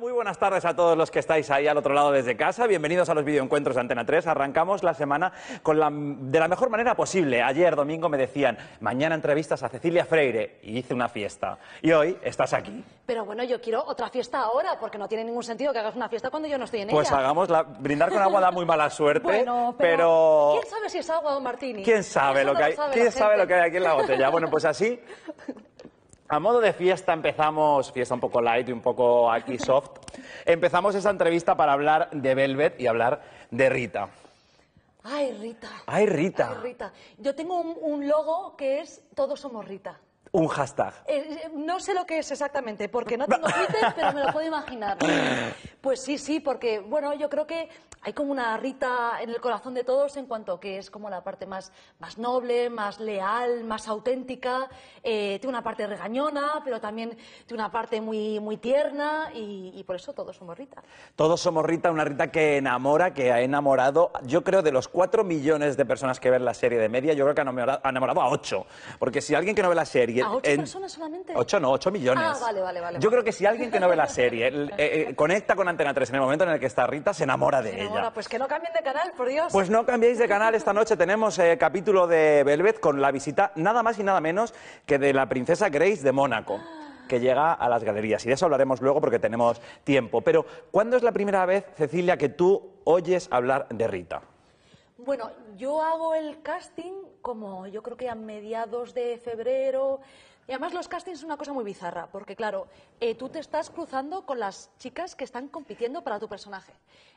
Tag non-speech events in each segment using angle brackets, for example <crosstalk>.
Muy buenas tardes a todos los que estáis ahí al otro lado desde casa. Bienvenidos a los videoencuentros de Antena 3. Arrancamos la semana con la, de la mejor manera posible. Ayer domingo me decían, mañana entrevistas a Cecilia Freire y hice una fiesta. Y hoy estás aquí. Pero bueno, yo quiero otra fiesta ahora porque no tiene ningún sentido que hagas una fiesta cuando yo no estoy en pues ella. Pues hagamos la, brindar con agua da muy mala suerte. pero, ¿Quién sabe si es agua o martini? ¿Quién sabe, lo que, hay, ¿quién sabe lo que hay aquí en la botella? Bueno, pues así a modo de fiesta empezamos, fiesta un poco light y un poco aquí soft, empezamos esa entrevista para hablar de Velvet y hablar de Rita. Ay, Rita. Ay, Rita. Rita. Yo tengo un logo que es Todos somos Rita. Un hashtag. Eh, eh, no sé lo que es exactamente, porque no <laughs> tengo Twitter, pero me lo puedo imaginar. Pues sí, sí, porque, bueno, yo creo que hay como una Rita en el corazón de todos en cuanto que es como la parte más, más noble, más leal, más auténtica. Eh, tiene una parte regañona, pero también tiene una parte muy, muy tierna y, por eso todos somos Rita. Todos somos Rita, una Rita que enamora, que ha enamorado, yo creo, de los cuatro millones de personas que ven la serie de media, yo creo que ha enamorado, a ocho, Porque si alguien que no ve la serie ¿A ocho personas solamente? Ocho no, ocho millones. Ah, vale, vale, vale. Yo creo que si alguien que no ve la serie eh, eh, conecta con Antena 3 en el momento en el que está Rita, se enamora de Pues que no cambien de canal, por Dios. Pues no cambiéis de canal. Esta noche tenemos el eh, capítulo de Velvet con la visita nada más y nada menos que de la princesa Grace de Mónaco. que llega a las galerías. Y de eso hablaremos luego porque tenemos tiempo. Pero, ¿cuándo es la primera vez, Cecilia, que tú oyes hablar de Rita? Bueno, yo hago el casting como yo creo que a mediados de febrero y además los castings es una cosa muy bizarra, porque claro, eh, tú te estás cruzando con las chicas que están compitiendo para tu personaje.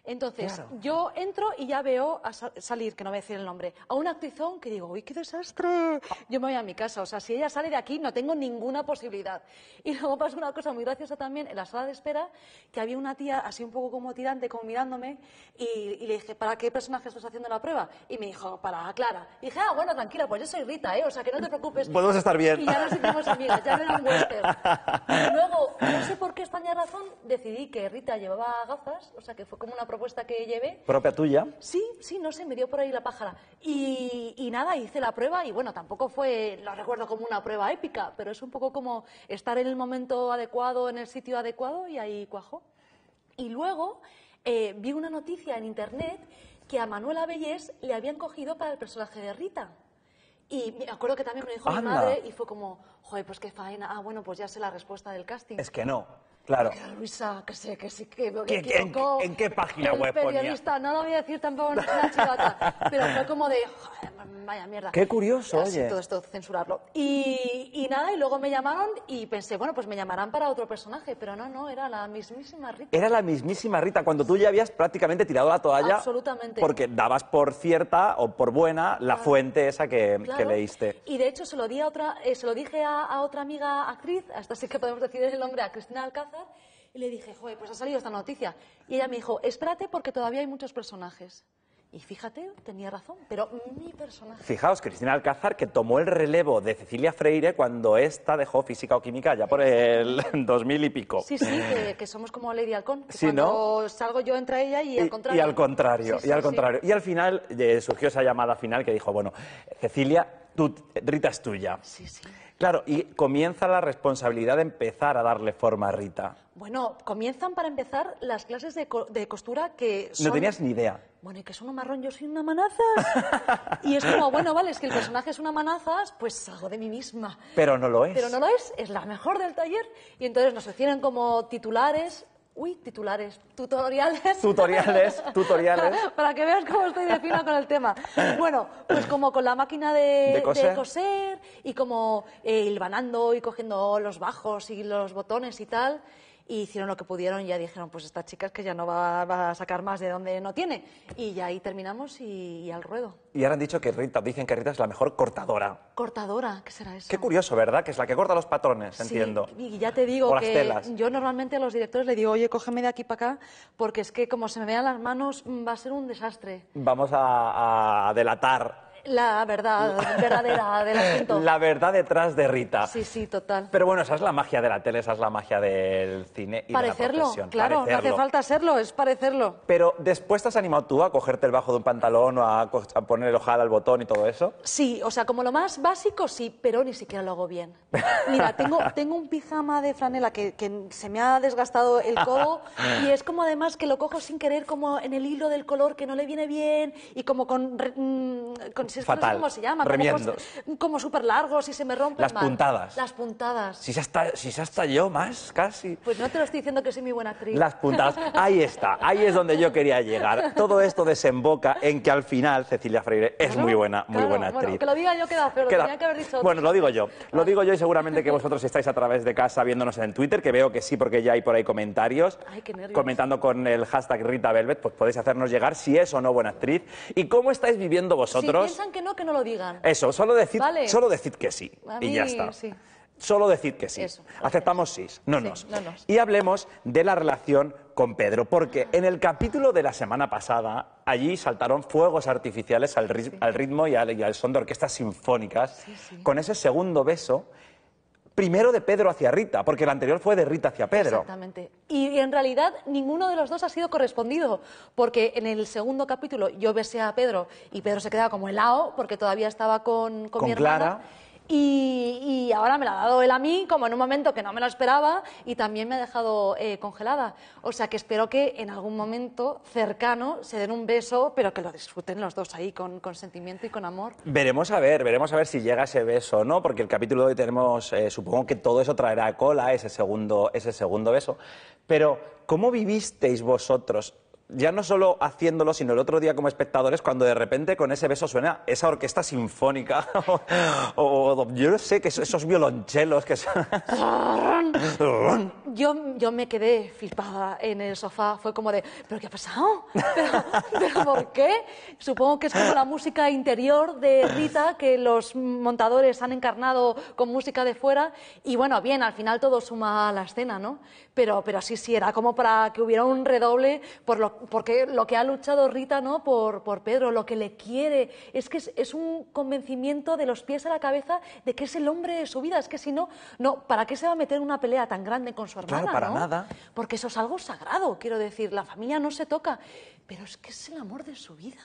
Entonces, yo entro y ya veo a salir, que no voy a decir el nombre, a un actrizón que digo, uy, qué desastre. Yo me voy a mi casa, o sea, si ella sale de aquí no tengo ninguna posibilidad. Y luego pasa una cosa muy graciosa también en la sala de espera, que había una tía así un poco como tirante, como mirándome, y, le dije, ¿para qué personaje estás haciendo la prueba? Y me dijo, para Clara. Y dije, ah, bueno, tranquila, pues yo soy Rita, ¿eh? O sea, que no te preocupes. Podemos estar bien. Y ya ya un Luego, no sé por qué España razón, decidí que Rita llevaba gafas, o sea que fue como una propuesta que llevé. ¿Propia tuya? Sí, sí, no sé, me dio por ahí la pájara. Y, nada, hice la prueba y bueno, tampoco fue, lo recuerdo como una prueba épica, pero es un poco como estar en el momento adecuado, en el sitio adecuado y ahí cuajó. Y luego eh, vi una noticia en internet que a Manuela Bellés le habían cogido para el personaje de Rita. Y me acuerdo que también me dijo mi madre y fue como, joder, pues qué faena. Ah, bueno, pues ya sé la respuesta del casting. Es que no. Claro. Luisa, que sé, que sí, que me en, qué página web periodista, no lo voy a decir tampoco, una chivata, <laughs> pero fue como de, vaya mierda. Qué curioso, oye. todo esto, censurarlo. Y, nada, y luego me llamaron y pensé, bueno, pues me llamarán para otro personaje, pero no, no, era la mismísima Rita. Era la mismísima Rita, cuando tú ya habías prácticamente tirado la toalla. Absolutamente. Porque dabas por cierta o por buena la fuente esa que, leíste. Y de hecho se lo, di a otra, eh, se lo dije a, a otra amiga actriz, hasta sí que podemos decir el nombre, a Cristina Alcázar, y le dije, joder, pues ha salido esta noticia. Y ella me dijo, espérate porque todavía hay muchos personajes. Y fíjate, tenía razón, pero mi personaje. Fijaos, Cristina Alcázar, que tomó el relevo de Cecilia Freire cuando ésta dejó física o química ya por el 2000 <laughs> y pico. Sí, sí, que, somos como Lady Halcón. Que cuando salgo yo entre ella y al contrario. Y, al contrario, y al contrario. y, al final eh, surgió esa llamada final que dijo, bueno, Cecilia, tú, Rita es tuya. Sí, sí. Claro, y comienza la responsabilidad de empezar a darle forma a Rita. Bueno, comienzan para empezar las clases de, costura que son... No tenías ni idea. Bueno, y que es uno marrón, yo soy una manazas. y es como, bueno, vale, es que el personaje es una manazas, pues salgo de mí misma. Pero no lo es. Pero no lo es, es la mejor del taller. Y entonces nos hacían como titulares Uy, titulares, tutoriales. Tutoriales, <laughs> tutoriales. Para que veas cómo estoy de fino con el tema. Bueno, pues como con la máquina de, coser. y como eh, hilvanando y cogiendo los bajos y los botones y tal y hicieron lo que pudieron y ya dijeron, pues esta chica es que ya no va, a sacar más de donde no tiene. Y ya ahí terminamos y, al ruedo. Y ahora han dicho que Rita, dicen que Rita es la mejor cortadora. Cortadora, ¿qué será eso? Qué curioso, ¿verdad? Que es la que corta los patrones, entiendo. Y ya te digo que yo normalmente a los directores le digo, oye, cógeme de aquí para acá, porque es que como se me vean las manos mm, va a ser un desastre. Vamos a delatar la verdad <laughs> verdadera del asunto. La verdad detrás de Rita. Sí, sí, total. Pero bueno, esa es la magia de la tele, esa es la magia del cine y parecerlo, de Claro, no hace falta serlo, es parecerlo. Pero después te has animado tú a cogerte el bajo de un pantalón o a, poner el ojal al botón y todo eso. Sí, o sea, como lo más básico sí, pero ni siquiera lo hago bien. Mira, tengo, tengo un pijama de franela que, se me ha desgastado el codo y es como además que lo cojo sin querer como en el hilo del color que no le viene bien y como con mm, Fatal. se llama. Como, súper largos y se me rompen Las puntadas. Las puntadas. Si se hasta, si se hasta yo más, casi. Pues no te lo estoy diciendo que soy muy buena actriz. Las puntadas. Ahí está. Ahí es donde yo quería llegar. Todo esto desemboca en que al final Cecilia Freire es muy buena, muy buena actriz. Bueno, que lo diga yo queda, pero lo tenía que haber dicho. Bueno, lo digo yo. Lo digo yo y seguramente que vosotros estáis a través de casa viéndonos en Twitter, que veo que sí, porque ya hay por ahí comentarios. Comentando con el hashtag Rita Velvet, pues podéis hacernos llegar si es o no buena actriz. ¿Y cómo estáis viviendo vosotros? que no, que no lo digan. Eso, solo decir, solo decir que sí. y ya está. Solo decir que sí. Aceptamos sí, no, nos. no Y hablemos de la relación con Pedro, porque en el capítulo de la semana pasada, allí saltaron fuegos artificiales al, ritmo y al, son de orquestas sinfónicas, con ese segundo beso primero de Pedro hacia Rita, porque el anterior fue de Rita hacia Pedro. Exactamente. Y en realidad ninguno de los dos ha sido correspondido, porque en el segundo capítulo yo besé a Pedro y Pedro se quedaba como helado porque todavía estaba con, con, mi hermana. Clara. Y, ahora me la ha dado él a mí, como en un momento que no me lo esperaba, y también me ha dejado eh, congelada. O sea que espero que en algún momento cercano se den un beso, pero que lo disfruten los dos ahí con, sentimiento y con amor. Veremos a ver, veremos a ver si llega ese beso o no, porque el capítulo de hoy tenemos, eh, supongo que todo eso traerá cola ese segundo, ese segundo beso. Pero, ¿cómo vivisteis vosotros ya no solo haciéndolo, sino el otro día como espectadores, cuando de repente con ese beso suena esa orquesta sinfónica, <laughs> o, yo no sé, que esos, violonchelos que son... yo, yo me quedé flipada en el sofá, fue como de, ¿pero qué ha pasado? ¿Pero, por qué? Supongo que es como la música interior de Rita, que los montadores han encarnado con música de fuera, y bueno, bien, al final todo suma a la escena, ¿no? Pero, pero así sí, era como para que hubiera un redoble por lo porque lo que ha luchado Rita ¿no? por, por Pedro, lo que le quiere, es que es, un convencimiento de los pies a la cabeza de que es el hombre de su vida. Es que si no, no ¿para qué se va a meter en una pelea tan grande con su hermana? Claro, para nada. Porque eso es algo sagrado, quiero decir, la familia no se toca, pero es que es el amor de su vida.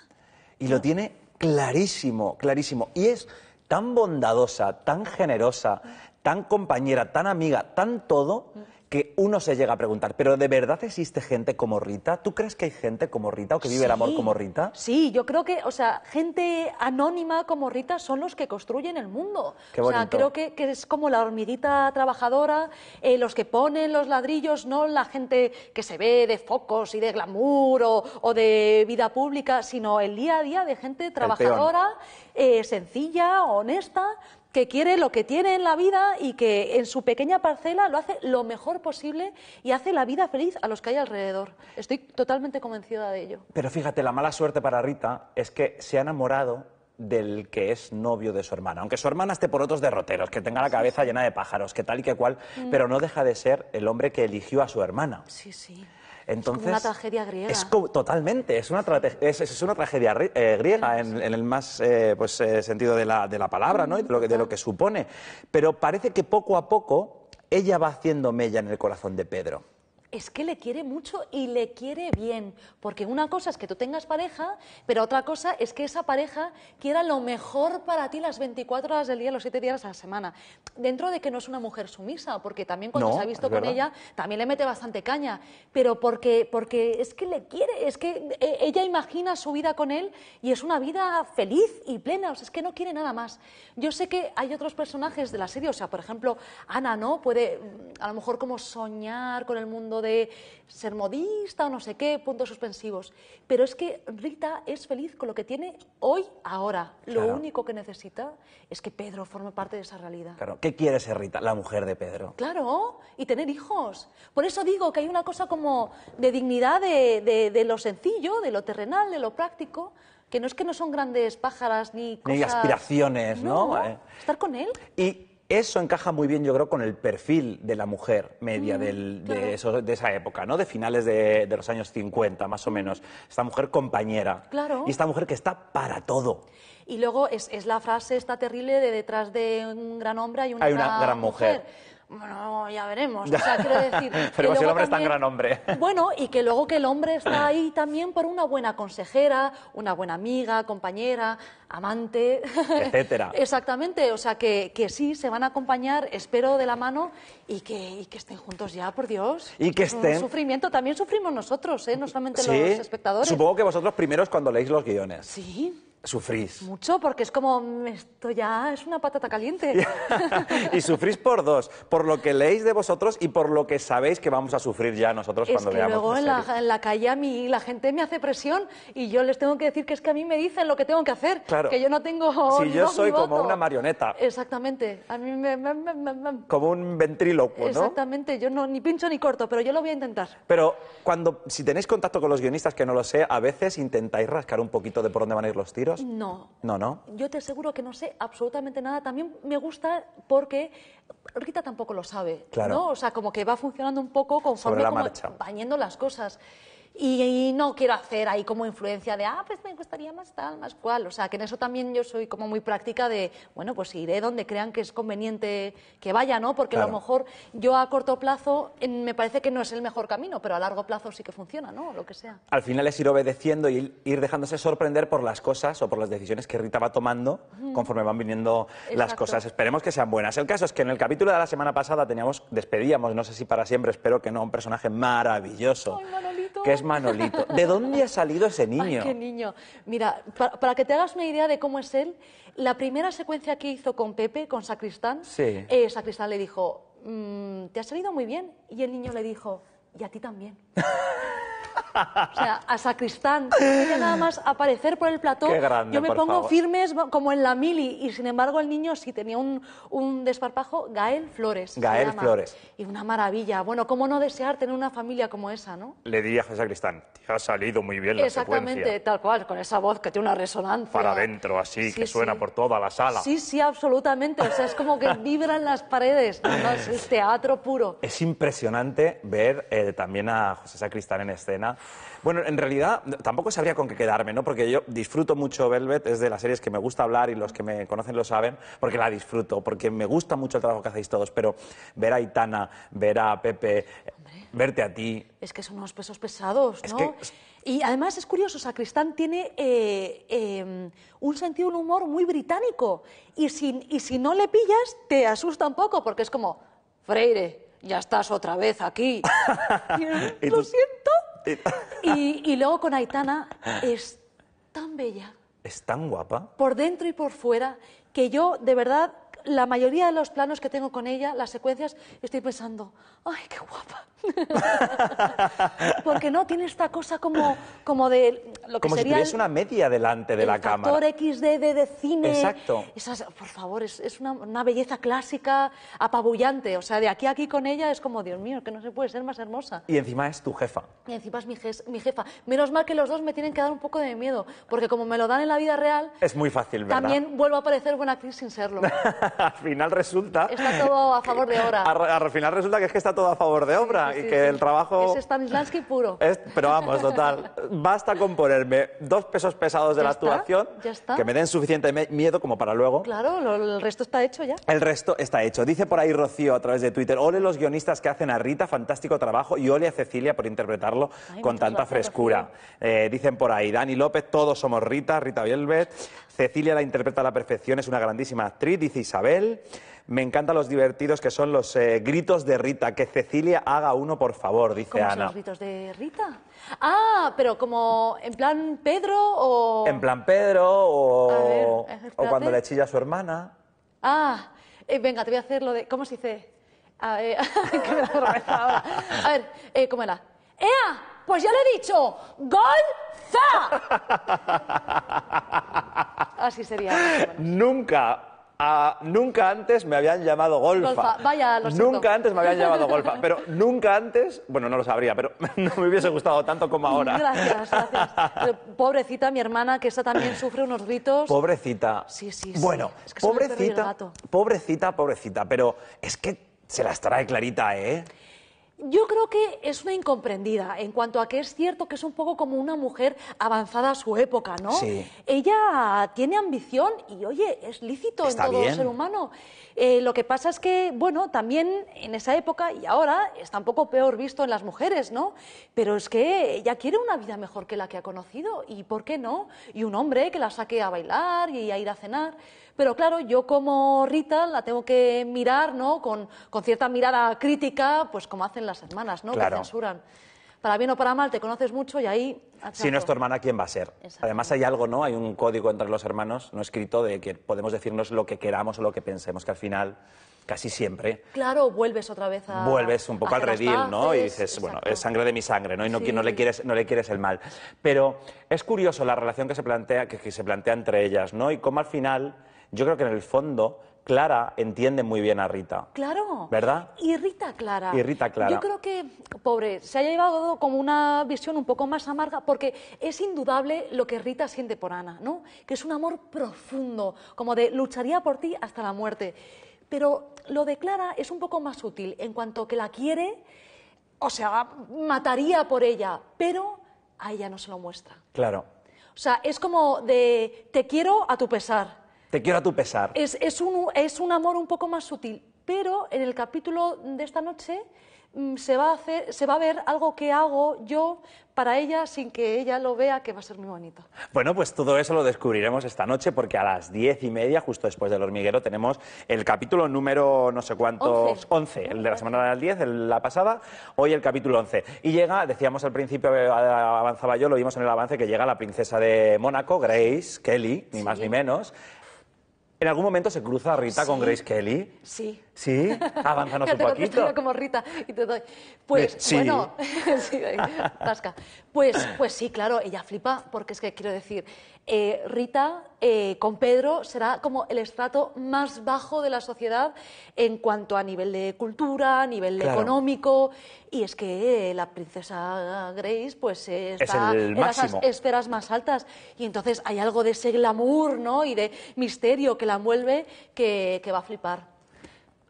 Y lo tiene clarísimo, clarísimo. Y es tan bondadosa, tan generosa, tan compañera, tan amiga, tan todo, mm que uno se llega a preguntar, ¿pero de verdad existe gente como Rita? ¿Tú crees que hay gente como Rita o que vive el amor como Rita? Sí, yo creo que, o sea, gente anónima como Rita son los que construyen el mundo. o sea, creo que, es como la hormiguita trabajadora, eh, los que ponen los ladrillos, no la gente que se ve de focos y de glamour o, de vida pública, sino el día a día de gente trabajadora, eh, sencilla, honesta, que quiere lo que tiene en la vida y que en su pequeña parcela lo hace lo mejor posible y hace la vida feliz a los que hay alrededor. Estoy totalmente convencida de ello. Pero fíjate, la mala suerte para Rita es que se ha enamorado del que es novio de su hermana. Aunque su hermana esté por otros derroteros, que tenga la cabeza llena de pájaros, que tal y que cual, mm. pero no deja de ser el hombre que eligió a su hermana. Sí, sí. Entonces, es una tragedia eh, griega. totalmente, es una, tragedia griega en, el más eh, pues, eh, sentido de la, palabra, ¿no? Y lo, de lo que supone. Pero parece que poco a poco ella va haciendo mella en el corazón de Pedro es que le quiere mucho y le quiere bien, porque una cosa es que tú tengas pareja, pero otra cosa es que esa pareja quiera lo mejor para ti las 24 horas del día, los 7 días a la semana. Dentro de que no es una mujer sumisa, porque también cuando se ha visto con ella, también le mete bastante caña, pero porque, porque es que le quiere, es que eh, ella imagina su vida con él y es una vida feliz y plena, o sea, es que no quiere nada más. Yo sé que hay otros personajes de la serie, o sea, por ejemplo, Ana, ¿no? Puede mm, a lo mejor como soñar con el mundo de ser modista o no sé qué, puntos suspensivos. Pero es que Rita es feliz con lo que tiene hoy, ahora. Lo único que necesita es que Pedro forme parte de esa realidad. Claro, ¿qué quiere ser Rita? La mujer de Pedro. Claro, y tener hijos. Por eso digo que hay una cosa como de dignidad de, lo sencillo, de lo terrenal, de lo práctico, que no es que no son grandes pájaras ni cosas... Ni aspiraciones, ¿no? ¿no? Eh. Estar con él. Y eso encaja muy bien, yo creo, con el perfil de la mujer media de, esa época, ¿no? De finales de, los años 50, más o menos. Esta mujer compañera. Claro. Y esta mujer que está para todo. Y luego es, la frase esta terrible de detrás de un gran hombre hay una, hay una gran, mujer bueno, ya veremos. <laughs> quiero decir. Pero si el hombre es tan gran hombre. <laughs> Bueno, y que luego que el hombre está ahí también por una buena consejera, una buena amiga, compañera, amante. <laughs> Etcétera. Exactamente. O sea, que, sí, se van a acompañar, espero, de la mano y que, que estén juntos ya, por Dios. Y que estén. sufrimiento también sufrimos nosotros, ¿eh? no solamente los espectadores. Supongo que vosotros primeros cuando leéis los guiones. Sí. Sufrís. Mucho, porque es como, esto ya es una patata caliente. <laughs> y sufrís por dos, por lo que leéis de vosotros y por lo que sabéis que vamos a sufrir ya nosotros cuando que veamos. Luego en la, en la, calle a mí la gente me hace presión y yo les tengo que decir que es que a mí me dicen lo que tengo que hacer, claro. que yo no tengo... Si yo soy como una marioneta. Exactamente, a mí me... como un ventrílocuo, ¿no? Exactamente, yo no, ni pincho ni corto, pero yo lo voy a intentar. Pero cuando, si tenéis contacto con los guionistas, que no lo sé, a veces intentáis rascar un poquito de por dónde van a ir los tiros. No. No, no. Yo te aseguro que no sé absolutamente nada. También me gusta porque Rita tampoco lo sabe. ¿no? O sea, como que va funcionando un poco conforme Sobre bañando las cosas. Y, no quiero hacer ahí como influencia de, ah, pues me gustaría más tal, más cual. O sea, que en eso también yo soy como muy práctica de, bueno, pues iré donde crean que es conveniente que vaya, ¿no? Porque a lo mejor yo a corto plazo me parece que no es el mejor camino, pero a largo plazo sí que funciona, ¿no? Lo que sea. Al final es ir obedeciendo y ir dejándose sorprender por las cosas o por las decisiones que Rita va tomando conforme van viniendo las cosas. Esperemos que sean buenas. El caso es que en el capítulo de la semana pasada teníamos, despedíamos, no sé si para siempre, espero que no, un personaje maravilloso. Ay, Manolito, que es Manolito? ¿De dónde ha salido ese niño? Ay, qué niño. Mira, para, que te hagas una idea de cómo es él, la primera secuencia que hizo con Pepe, con Sacristán, eh, Sacristán le dijo, mm, te ha salido muy bien. Y el niño le dijo, y a ti también. <laughs> O sea, a sacristán. Ella nada más aparecer por el plató, yo me pongo firmes como en la mili. Y sin embargo, el niño sí tenía un, desparpajo, Gael Flores. Gael Flores. Y una maravilla. Bueno, ¿cómo no desear tener una familia como esa, no? Le diría a José Sacristán, te ha salido muy bien la Exactamente, tal cual, con esa voz que tiene una resonancia. Para adentro, así, que suena por toda la sala. Sí, sí, absolutamente. O sea, es como que <laughs> vibran las paredes. Es <laughs> teatro puro. Es impresionante ver eh, también a José Sacristán en escena bueno, en realidad tampoco sabría con qué quedarme, ¿no? Porque yo disfruto mucho Velvet, es de las series que me gusta hablar y los que me conocen lo saben, porque la disfruto, porque me gusta mucho el trabajo que hacéis todos, pero ver a Itana, ver a Pepe, verte a ti... Es que son unos pesos pesados, ¿no? Y además es curioso, Sacristán tiene eh, eh, un sentido, un humor muy británico y si, y si no le pillas te asusta un poco porque es como, Freire, ya estás otra vez aquí. <laughs> lo siento. Y, luego con Aitana es tan bella. Es tan guapa. Por dentro y por fuera, que yo de verdad la mayoría de los planos que tengo con ella, las secuencias, estoy pensando, ¡ay, qué guapa! <laughs> Porque no, tiene esta cosa como, como de lo que como Como si una media delante de la cámara. Actor XD de, cine. Exacto. Esas, por favor, es, una, belleza clásica, apabullante. O sea, de aquí a aquí con ella es como, Dios mío, que no se puede ser más hermosa. Y encima es tu jefa. Y encima es mi, mi jefa. Menos mal que los dos me tienen que dar un poco de miedo, porque como me lo dan en la vida real... Es muy fácil, ¿verdad? También vuelvo a parecer buena actriz sin serlo. <laughs> <laughs> al final resulta... Está todo a favor de obra. Al, final resulta que es que está todo a favor de obra y que el trabajo... Es Stanislavski puro. pero vamos, total, basta con ponerme dos pesos pesados de la actuación que me den suficiente miedo como para luego... Claro, el resto está hecho ya. El resto está hecho. Dice por ahí Rocío a través de Twitter, ole los guionistas que hacen a Rita, fantástico trabajo, y ole a Cecilia por interpretarlo con tanta frescura. Eh, dicen por ahí, Dani López, todos somos Rita, Rita Bielbet, Cecilia la interpreta a la perfección, es una grandísima actriz, dice me encantan los divertidos que son los eh, gritos de Rita. Que Cecilia haga uno, por favor, dice ¿Cómo Son los gritos de Rita? Ah, pero como en plan Pedro o... En plan Pedro o, o cuando le chilla a su hermana. Ah, eh, venga, te voy a hacer lo de... ¿Cómo se dice? A ver, <laughs> eh, ¿cómo era? ¡Ea! Pues ya lo he dicho, ¡Golza! <laughs> Así sería. Nunca nunca antes me habían llamado golfa. nunca antes me habían llamado golfa, pero nunca antes, bueno, no lo sabría, pero <laughs> no me hubiese gustado tanto como ahora. Gracias, gracias. pobrecita mi hermana, que esa también sufre unos gritos. Pobrecita. Sí, sí, sí. Bueno, es que pobrecita, pobrecita, pobrecita, pero es que se las trae clarita, ¿eh? Yo creo que es una incomprendida en cuanto a que es cierto que es un poco como una mujer avanzada a su época, ¿no? Ella tiene ambición y, oye, es lícito en todo ser humano. Eh, lo que pasa es que, bueno, también en esa época y ahora está un poco peor visto en las mujeres, ¿no? Pero es que ella quiere una vida mejor que la que ha conocido y, ¿por qué no? Y un hombre que la saque a bailar y a ir a cenar pero claro, yo como Rita la tengo que mirar, ¿no? Con, con cierta mirada crítica, pues como hacen las hermanas, ¿no? Que censuran para bien o para mal, te conoces mucho y ahí... Si no es tu hermana, ¿quién va a ser? Además hay algo, ¿no? Hay un código entre los hermanos no escrito de que podemos decirnos lo que queramos o lo que pensemos, que al final casi siempre... Claro, vuelves otra vez a... Vuelves un poco al redil, ¿no? Y dices, bueno, es sangre de mi sangre, ¿no? Y no, no, le quieres, no le quieres el mal. Pero es curioso la relación que se plantea, que, que se plantea entre ellas, ¿no? Y cómo al final yo creo que en el fondo Clara entiende muy bien a Rita. Claro. ¿Verdad? Y Rita Clara. Y Rita Clara. Yo creo que, pobre, se ha llevado como una visión un poco más amarga, porque es indudable lo que Rita siente por Ana, ¿no? Que es un amor profundo, como de lucharía por ti hasta la muerte. Pero lo de Clara es un poco más útil, en cuanto que la quiere, o sea, mataría por ella, pero a ella no se lo muestra. Claro. O sea, es como de te quiero a tu pesar te quiero a tu pesar. Es, es, un, es un amor un poco más sutil, pero en el capítulo de esta noche mm, se va, a hacer, se va a ver algo que hago yo para ella sin que ella lo vea, que va a ser muy bonito. Bueno, pues todo eso lo descubriremos esta noche porque a las diez y media, justo después del hormiguero, tenemos el capítulo número no sé cuántos... Once, el de la semana del 10, la pasada, hoy el capítulo 11. Y llega, decíamos al principio, eh, avanzaba yo, lo vimos en el avance, que llega la princesa de Mónaco, Grace Kelly, ni más ni menos, en algún momento se cruza Rita con Grace Kelly. Sí. Sí, avánzanos un poquito. como Rita y te doy. Pues, sí. <laughs> Pues, pues sí, claro, ella flipa, porque es que quiero decir, eh, Rita eh, con Pedro será como el estrato más bajo de la sociedad en cuanto a nivel de cultura, a nivel económico, y es que eh, la princesa Grace pues está en las esferas más altas, y entonces hay algo de ese glamour, ¿no? Y de misterio que la envuelve que, que va a flipar.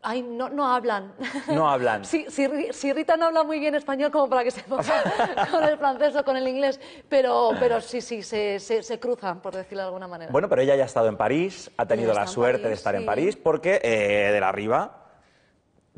Ay, no, no hablan. No hablan. Si, <laughs> Rita no habla muy bien español, como para que se ponga <laughs> con el francés o con el inglés, pero, pero sí, sí, se, se, cruzan, por decirlo de alguna manera. Bueno, pero ella ya ha estado en París, ha tenido la suerte de estar en París, porque eh, de la arriba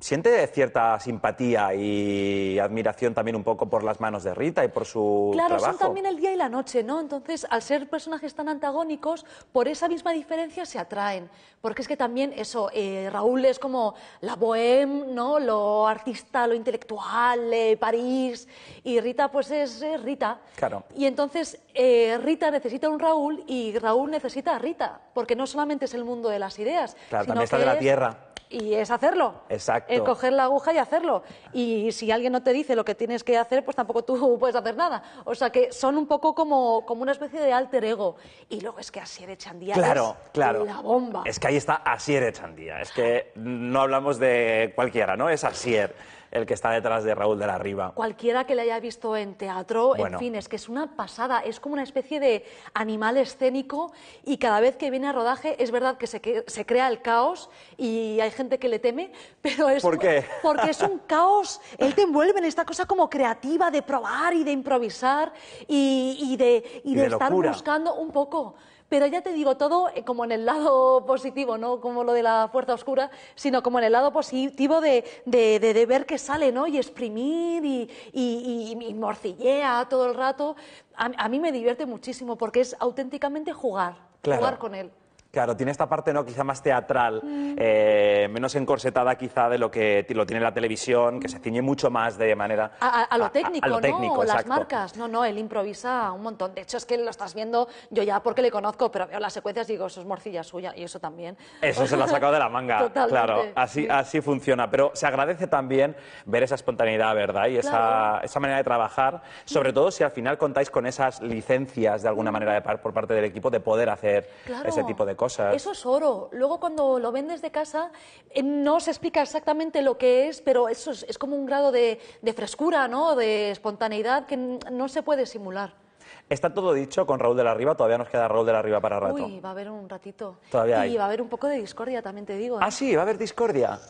siente cierta simpatía y admiración también un poco por las manos de Rita y por su claro, trabajo. Claro, son también el día y la noche, ¿no? Entonces, al ser personajes tan antagónicos, por esa misma diferencia se atraen. Porque es que también eso, eh, Raúl es como la bohème, ¿no? Lo artista, lo intelectual, París, y Rita pues es Rita. Claro. Y entonces eh, Rita necesita un Raúl y Raúl necesita a Rita, porque no solamente es el mundo de las ideas, claro, sino también está de la tierra y es hacerlo. Exacto. coger la aguja y hacerlo. Y si alguien no te dice lo que tienes que hacer, pues tampoco tú <laughs> puedes hacer nada. O sea que son un poco como, una especie de alter ego. Y luego es que Asier Echandía claro, es claro. la bomba. Es que ahí está Asier Echandía. Es que no hablamos de cualquiera, ¿no? Es Asier el que está detrás de Raúl de la Riva. Cualquiera que le haya visto en teatro, en fin, es que es una pasada, es como una especie de animal escénico y cada vez que viene a rodaje es verdad que se, crea el caos y hay gente que le teme, <laughs> pero es <laughs> porque es un caos, él te envuelve en esta cosa como creativa de probar y de improvisar y, de, estar buscando un poco pero ya te digo todo eh, como en el lado <laughs> positivo, no como lo de la fuerza oscura, sino como en el lado positivo de, de, de, ver que sale, ¿no? Y exprimir y, y, morcillea todo el rato. A, mí me divierte muchísimo porque es auténticamente jugar, jugar con él. Claro, tiene esta parte ¿no? quizá más teatral, mm. eh, menos encorsetada quizá de lo que lo tiene la televisión, que se ciñe mucho más de manera... A, lo técnico, a, lo técnico ¿no? Las marcas, no, no, él improvisa un montón. De hecho, es que lo estás viendo yo ya porque le conozco, pero veo las secuencias y digo, eso es morcilla suya y eso también. Eso se lo ha <laughs> sacado de la manga, Totalmente. claro, así, así funciona. Pero se agradece también ver esa espontaneidad, ¿verdad? Y esa, esa manera de trabajar, sobre todo si al final contáis con esas licencias de alguna mm. manera de, por parte del equipo de poder hacer ese tipo de cosas. Eso es oro. Luego cuando lo vendes de casa eh, no se explica exactamente lo que es, pero eso es, como un grado de, de frescura, ¿no? de espontaneidad que no se puede simular. Está todo dicho con Raúl de la Riva, todavía nos queda Raúl de la Riva para rato. Uy, va a haber un ratito. Todavía Y va a haber un poco de discordia, también te digo. ¿eh? Ah, sí, va a haber discordia.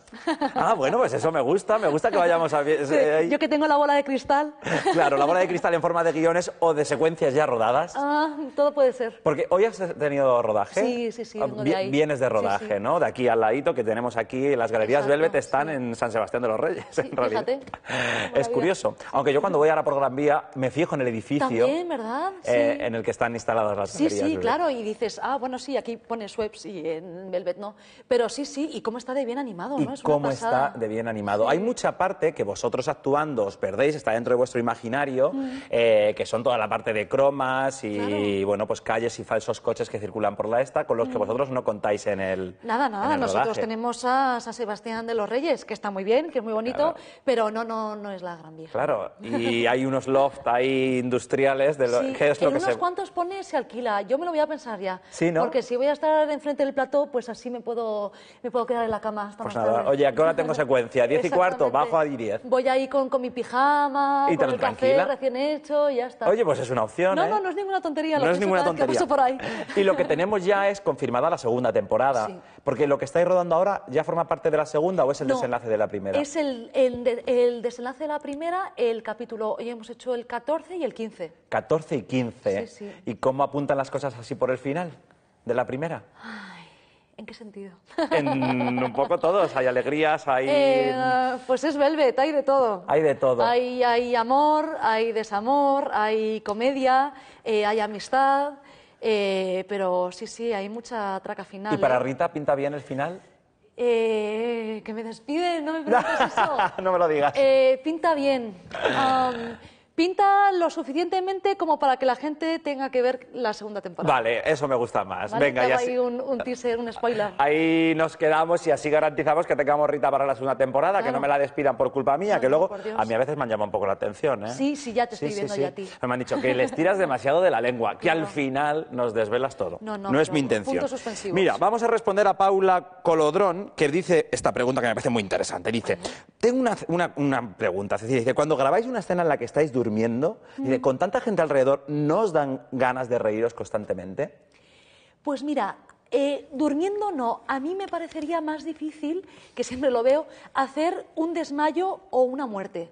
ah, bueno, pues eso me gusta, me gusta que vayamos a... Eh, yo que tengo la bola de cristal. <laughs> claro, la bola de cristal en forma de guiones o de secuencias ya rodadas. Ah, todo puede ser. Porque hoy has tenido rodaje. Sí, sí, sí, ah, de Vienes de rodaje, ¿no? De aquí al ladito que tenemos aquí, las galerías Velvet están en San Sebastián de los Reyes, Fíjate. Es curioso. Aunque yo cuando voy ahora por Gran Vía me fijo en el edificio. ¿verdad? Eh, en el que están instaladas las sí, Sí, sí, claro, y dices, ah, bueno, sí, aquí pone webs y en Velvet no, pero sí, sí, y cómo está de bien animado, ¿no? cómo está de bien animado. Hay mucha parte que vosotros actuando os perdéis, está dentro de vuestro imaginario, mm. eh, que son toda la parte de cromas y, bueno, pues calles y falsos coches que circulan por la esta, con los que mm. vosotros no contáis en el Nada, nada, nosotros tenemos a San Sebastián de los Reyes, que está muy bien, que es muy bonito, pero no, no, no es la Gran vieja. Claro, y hay unos loft ahí industriales de los... ¿Cuántos en unos cuantos pones se alquila. Yo me lo voy a pensar ya. Sí, Porque si voy a estar enfrente del plató, pues así me puedo, me puedo quedar en la cama hasta pues Oye, ¿a qué tengo <laughs> secuencia? 10 y cuarto? Bajo a 10. Voy ahí con, con mi pijama, y con el café recién hecho y ya está. Oye, pues es una opción, No, ¿eh? no, no es ninguna tontería. No es ninguna tontería. Y lo que tenemos ya es confirmada la segunda temporada. Porque lo que estáis rodando ahora ya forma parte de la segunda o es el desenlace de la primera. Es el, desenlace de la primera, el capítulo. Hoy hemos hecho el 14 y el 15. 14 y 15. ¿eh? ¿Y cómo apuntan las cosas así por el final de la primera? ¿En qué sentido? En un poco todos. Hay alegrías, hay... <laughs> Eh, pues es Velvet, hay de todo. Hay de todo. Hay, hay amor, hay desamor, hay comedia, eh, hay amistad. Eh, pero sí, sí, hay mucha traca final. ¿Y para ¿eh? Rita pinta bien el final? Eh, que me despiden, no me preguntes <laughs> eso. no me lo digas. Eh, pinta bien pinta lo suficientemente como para que la gente tenga que ver la segunda temporada. Vale, eso me gusta más. Venga, ya así... un, un, teaser, un spoiler. Ahí nos quedamos y así garantizamos que tengamos Rita para la segunda temporada, que no me la despidan por culpa mía, que luego a mí a veces me han llamado un poco la atención. ¿eh? Sí, sí, ya te estoy viendo ya a ti. Me han dicho que les tiras demasiado de la lengua, que al final nos desvelas todo. No, no, no es mi intención. Mira, vamos a responder a Paula Colodrón, que dice esta pregunta que me parece muy interesante. Dice, tengo una, una pregunta, Cecilia, dice, cuando grabáis una escena en la que estáis durmiendo, durmiendo? Mm. Dice, con tanta gente alrededor, ¿no os dan ganas de reíros constantemente? Pues mira, eh, durmiendo no, a mí me parecería más difícil, que siempre lo veo, hacer un desmayo o una muerte.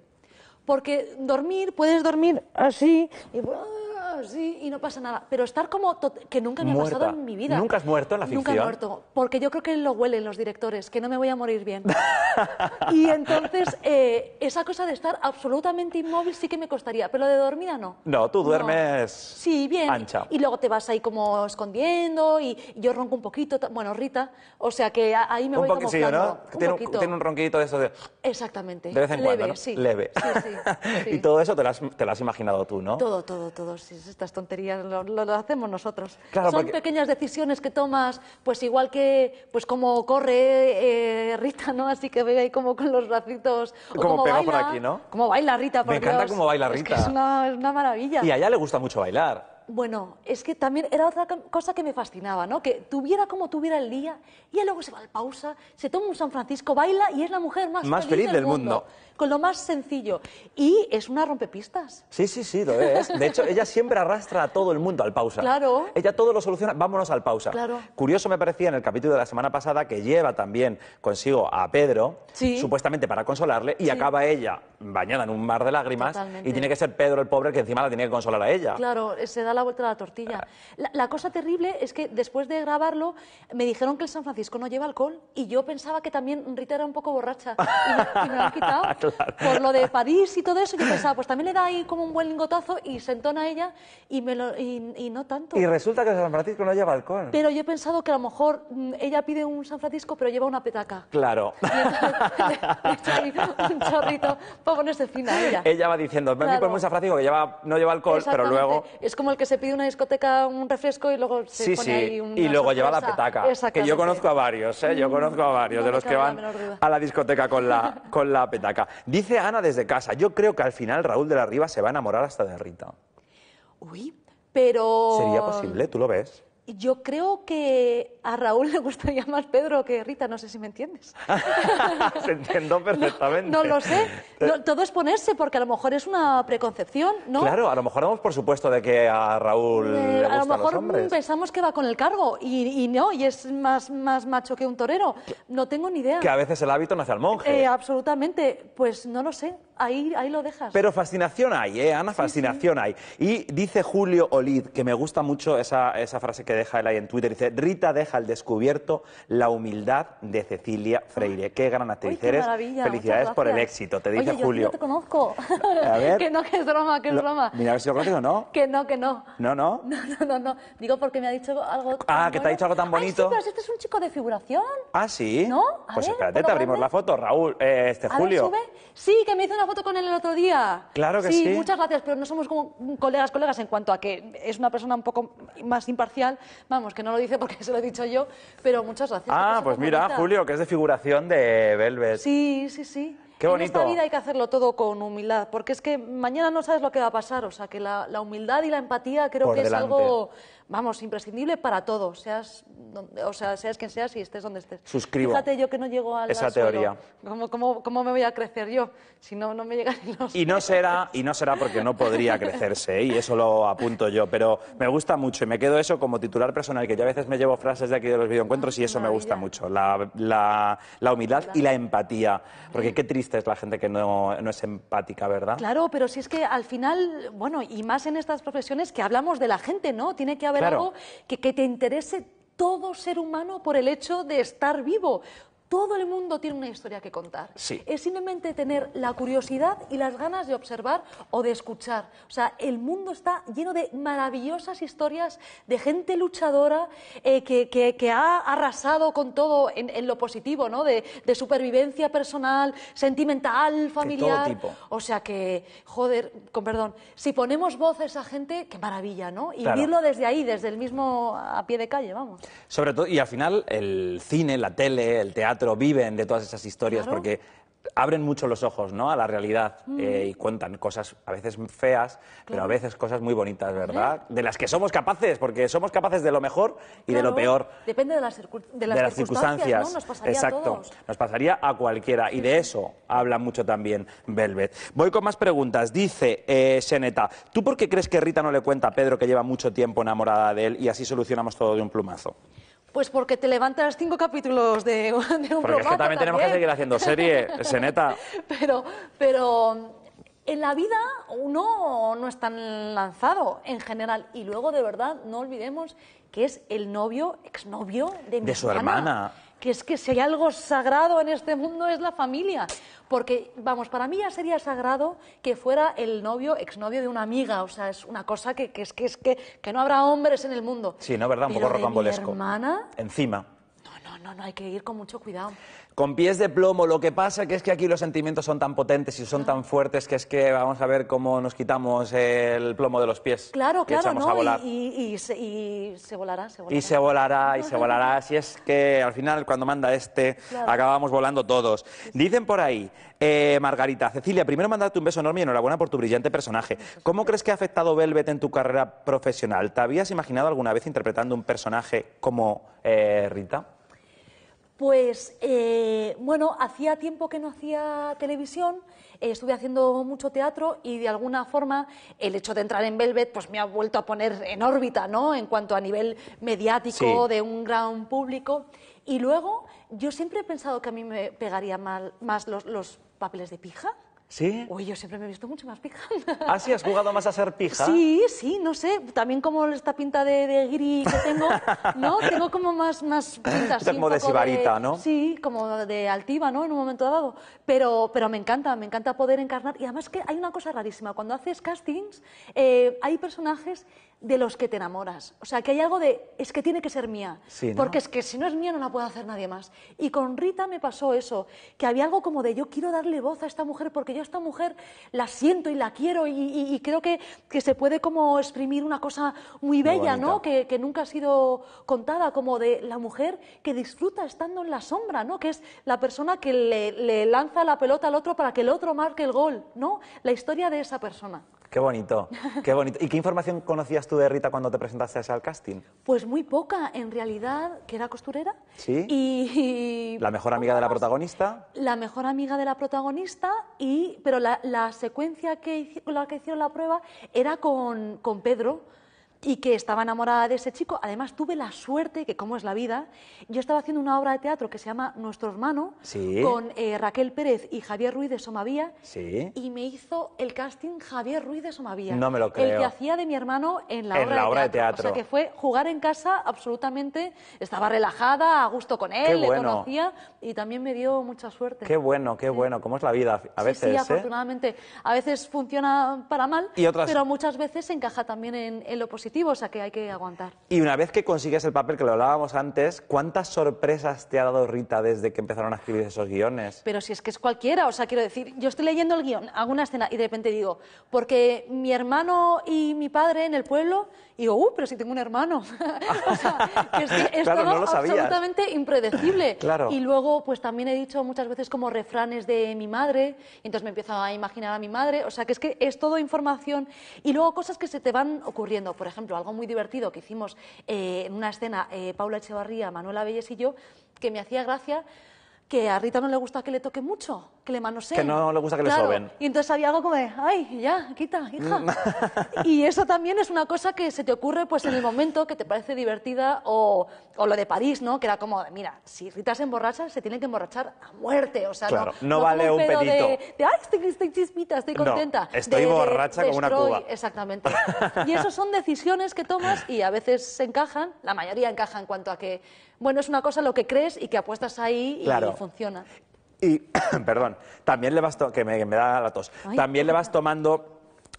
Porque dormir, puedes dormir así y ¡ah! Ah, sí, y no pasa nada. Pero estar como, que nunca me ha pasado en mi vida. ¿Nunca has muerto en la ficción? Nunca he muerto, porque yo creo que lo huelen los directores, que no me voy a morir bien. <laughs> y entonces, eh, esa cosa de estar absolutamente inmóvil sí que me costaría, pero de dormida no. No, tú duermes Sí, bien. Y luego te vas ahí como escondiendo y yo ronco un poquito, bueno, Rita, o sea que ahí me voy como Un poquito. tiene un ronquito de eso de... Exactamente. sí. Leve. <laughs> y todo eso te lo te lo has imaginado tú, ¿no? Todo, todo, todo, sí estas tonterías lo, hacemos nosotros. Son pequeñas decisiones que tomas, pues igual que, pues como corre eh, Rita, ¿no? Así que ve ahí como con los bracitos. O como, pega por aquí, ¿no? Como baila Rita, por Me encanta cómo baila Rita. Es, una, maravilla. Y a ella le gusta mucho bailar. Bueno, es que también era otra cosa que me fascinaba, ¿no? Que tuviera como tuviera el día, y luego se va al pausa, se toma un San Francisco, baila y es la mujer más, más feliz, del, mundo con lo más sencillo. Y es una rompepistas. Sí, sí, sí, lo es. De hecho, ella siempre arrastra a todo el mundo al pausa. Claro. Ella todo lo soluciona, vámonos al pausa. Claro. Curioso me parecía en el capítulo de la semana pasada que lleva también consigo a Pedro, supuestamente para consolarle, y acaba ella bañada en un mar de lágrimas y tiene que ser Pedro el pobre que encima la tiene que consolar a ella. Claro, se da la vuelta a la tortilla. Ah. La, cosa terrible es que después de grabarlo me dijeron que el San Francisco no lleva alcohol y yo pensaba que también Rita era un poco borracha y me, lo han quitado. <laughs> Por lo de París y todo eso, yo pensaba, pues también le da ahí como un buen lingotazo y se entona ella y, no tanto. Y resulta que San Francisco no lleva alcohol. Pero yo he pensado que a lo mejor mm, ella pide un San Francisco, pero lleva una petaca. Claro. <laughs> un chorrito para ponerse fin a ella. Ella va diciendo, me claro. un San Francisco que lleva, no lleva alcohol, pero luego... Es como el que se pide una discoteca, un refresco y luego se sí, pone sí. Y luego lleva la petaca, que yo conozco a varios, ¿eh? Yo conozco a varios de los que van a la discoteca con la, con la petaca. Dice Ana desde casa, yo creo que al final Raúl de la Riva se va a enamorar hasta de Rita. Uy, pero... ¿Sería posible? ¿Tú lo ves? Yo creo que a Raúl le gustaría más <laughs> Pedro que Rita, no sé si me entiendes. <laughs> Se entiendo perfectamente. No, lo sé. todo es ponerse, porque a lo mejor es una preconcepción, ¿no? Claro, a lo mejor damos por supuesto de que a Raúl eh, A lo mejor pensamos que va con el cargo y, no, y es más, más macho que un torero. No tengo ni idea. Que a veces el hábito nace al monje. Eh, absolutamente. Pues no lo sé. Ahí, ahí lo dejas. Pero fascinación hay, ¿eh, Ana? Fascinación hay. Y dice Julio Olid, que me gusta mucho esa, esa frase que deja el ahí en Twitter, dice, Rita deja al descubierto la humildad de Cecilia Freire. Qué gran actriz eres. Felicidades por el éxito, te dice Oye, yo, Julio. te conozco. <laughs> que no, que es broma, que es Mira, a ver si lo ¿no? Que no, que no. No, <laughs> no. No, no, no. Digo porque me ha dicho algo. ah, que te ha dicho algo tan bonito. este es un chico de figuración. Ah, sí. ¿No? A pues espérate, te abrimos la foto, Raúl, eh, este Julio. sube. Sí, que me hizo una foto con él el otro día. Claro que sí. Sí, muchas gracias, pero no somos como colegas, colegas en cuanto a que es una persona un poco más imparcial Vamos, que no lo dice porque <laughs> se lo he dicho yo, pero muchas gracias. Ah, pues mira, Julio, que es de figuración de Velvet. Sí, sí, sí. Qué bonito. En esta vida hay que hacerlo todo con humildad, porque es que mañana no sabes lo que va a pasar, o sea, que la, la humildad y la empatía creo que es algo vamos, imprescindible para todo, seas, o sea, seas quien seas y estés donde estés. Suscribo. Fíjate yo que no llego a esa teoría. ¿Cómo, ¿Cómo, cómo, me voy a crecer yo si no, no me llegan los... Y no, será, y no será porque no podría crecerse, ¿eh? y eso lo apunto yo, pero me gusta mucho y me quedo eso como titular personal, que yo a veces me llevo frases de aquí de los videoencuentros ah, y eso me gusta mucho, la, la, humildad y la empatía, porque qué triste es la gente que no, no es empática, ¿verdad? Claro, pero si es que al final, bueno, y más en estas profesiones que hablamos de la gente, ¿no? Tiene que haber que te interese todo ser humano por el hecho de estar vivo. Todo el mundo tiene una historia que contar. Sí. Es simplemente tener la curiosidad y las ganas de observar o de escuchar. O sea, el mundo está lleno de maravillosas historias de gente luchadora eh, que, ha arrasado con todo en, lo positivo, ¿no? De, supervivencia personal, sentimental, familiar. todo tipo. O sea que, joder, con perdón, si ponemos voz a esa gente, qué maravilla, ¿no? Y vivirlo desde ahí, desde el mismo a pie de calle, vamos. Sobre todo, y al final, el cine, la tele, el teatro viven de todas esas historias porque abren mucho los ojos ¿no? a la realidad eh, y cuentan cosas a veces feas, pero a veces cosas muy bonitas, ¿verdad? De las que somos capaces, porque somos capaces de lo mejor y de lo peor. Depende de las, de las, circunstancias. ¿no? Nos pasaría Exacto, a todos. nos pasaría a cualquiera y de eso habla mucho también Velvet. Voy con más preguntas. Dice eh, Seneta, ¿tú por qué crees que Rita no le cuenta a Pedro que lleva mucho tiempo enamorada de él y así solucionamos todo de un plumazo? Pues porque te levantas cinco capítulos de, <laughs> un programa. Porque es que también, tenemos que seguir haciendo serie, <laughs> Seneta. Pero, pero en la vida uno no es tan lanzado en general. Y luego, de verdad, no olvidemos que es el novio, exnovio de mi De su hermana que es que si hay algo sagrado en este mundo es la familia. Porque, vamos, para mí ya sería sagrado que fuera el novio, exnovio de una amiga. O sea, es una cosa que, que es, que, es que, que, no habrá hombres en el mundo. Sí, ¿no? ¿Verdad? Un poco rocambolesco. mi hermana. Encima no, no, hay que ir con mucho cuidado. Con pies de plomo, lo que pasa que es que aquí los sentimientos son tan potentes y son ah. tan fuertes que es que vamos a ver cómo nos quitamos el plomo de los pies. Claro, claro, ¿no? Y, se, volará, se volará. Y se volará, y se volará. Si <laughs> es que al final cuando manda este acabamos volando todos. Dicen por ahí, eh, Margarita, Cecilia, primero mandarte un beso enorme y enhorabuena por tu brillante personaje. ¿Cómo crees que ha afectado Velvet en tu carrera profesional? ¿Te habías imaginado alguna vez interpretando un personaje como eh, Rita? Pues eh, bueno, hacía tiempo que no hacía televisión, eh, estuve haciendo mucho teatro y de alguna forma el hecho de entrar en Velvet pues me ha vuelto a poner en órbita, ¿no? En cuanto a nivel mediático de un gran público. Y luego yo siempre he pensado que a mí me pegaría más los, los papeles de pija. ¿Sí? Uy, yo siempre me he visto mucho más pija. ¿Ah, sí? ¿Has jugado más a ser pija? Sí, sí, no sé. También como esta pinta de, gris que tengo, <laughs> ¿no? Tengo como más, más pinta así. Como de sibarita, ¿no? Sí, como de altiva, ¿no? En un momento dado. Pero, pero me encanta, me encanta poder encarnar. Y además que hay una cosa rarísima. Cuando haces castings, eh, hay personajes de los que te enamoras. O sea, que hay algo de, es que tiene que ser mía. Sí, Porque es que si no es mía no la puede hacer nadie más. Y con Rita me pasó eso, que había algo como de, yo quiero darle voz a esta mujer porque yo yo a esta mujer la siento y la quiero y, creo que, se puede como exprimir una cosa muy bella, Que, nunca ha sido contada, como de la mujer que disfruta estando en la sombra, ¿no? Que es la persona que le, le lanza la pelota al otro para que el otro marque el gol, ¿no? La historia de esa persona. Qué bonito, qué bonito. ¿Y qué información conocías tú de Rita cuando te presentaste al casting? Pues muy poca, en realidad, que era costurera. Sí. Y, la mejor amiga de la protagonista. La mejor amiga de la protagonista y pero la, secuencia que la que hicieron la prueba era con, con Pedro y que estaba enamorada de ese chico. Además, tuve la suerte, que como es la vida, yo estaba haciendo una obra de teatro que se llama Nuestro Hermano, con eh, Raquel Pérez y Javier Ruiz de Somavía, y me hizo el casting Javier Ruiz de Somavía. No me lo creo. El que hacía de mi hermano en la, obra, de teatro. O sea, que fue jugar en casa absolutamente, estaba relajada, a gusto con él, le conocía, y también me dio mucha suerte. Qué bueno, qué bueno, cómo es la vida a veces, Sí, ¿eh? afortunadamente. A veces funciona para mal, pero muchas veces encaja también en, en lo positivo que hay que aguantar. Y una vez que consigues el papel, que lo hablábamos antes, ¿cuántas sorpresas te ha dado Rita desde que empezaron a escribir esos guiones? Pero si es que es cualquiera, o sea, quiero decir, yo estoy leyendo el guión, hago una escena y de repente digo, porque mi hermano y mi padre en el pueblo, y digo, uh, pero si tengo un hermano. <laughs> o sea, es, que es todo absolutamente impredecible. <laughs> claro. Y luego, pues también he dicho muchas veces como refranes de mi madre, entonces me empiezo a imaginar a mi madre, o sea, que es que es todo información y luego cosas que se te van ocurriendo, por ejemplo ejemplo, algo muy divertido que hicimos eh, en una escena, eh, Paula Echevarría, Manuela Belles y yo, que me hacía gracia que a Rita no le gusta que le toque mucho que le Que no le gusta que le soben. Y entonces había algo como de, ay, ya, quita, hija. Mm. <laughs> y eso también es una cosa que se te ocurre pues en el momento que te parece divertida o, lo de París, ¿no? Que era como, mira, si Rita en emborracha, se tiene que emborrachar a muerte. O sea, no, vale un, pedito. De, de, ay, estoy, estoy contenta. estoy borracha como una cuba. Exactamente. <laughs> y eso son decisiones que tomas y a veces se encajan, la mayoría encaja en cuanto a que, bueno, es una cosa lo que crees y que apuestas ahí y funciona. Y, <coughs> perdón, también le vas... que me, da la tos. también le vas tomando...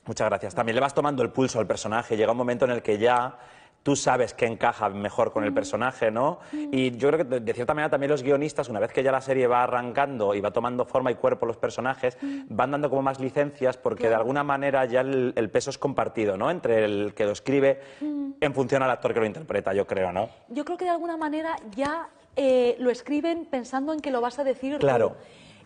Muchas gracias. También le vas tomando el pulso al personaje. Llega un momento en el que ya tú sabes que encaja mejor con el mm. personaje, ¿no? Mm. Y yo creo que de cierta manera también los guionistas, una vez que ya la serie va arrancando y va tomando forma y cuerpo los personajes, mm. van dando como más licencias porque de alguna manera ya el, el peso es compartido, ¿no? Entre el que lo escribe en función al actor que lo interpreta, yo creo, ¿no? Yo creo que de alguna manera ya eh, lo escriben pensando en que lo vas a decir. Claro.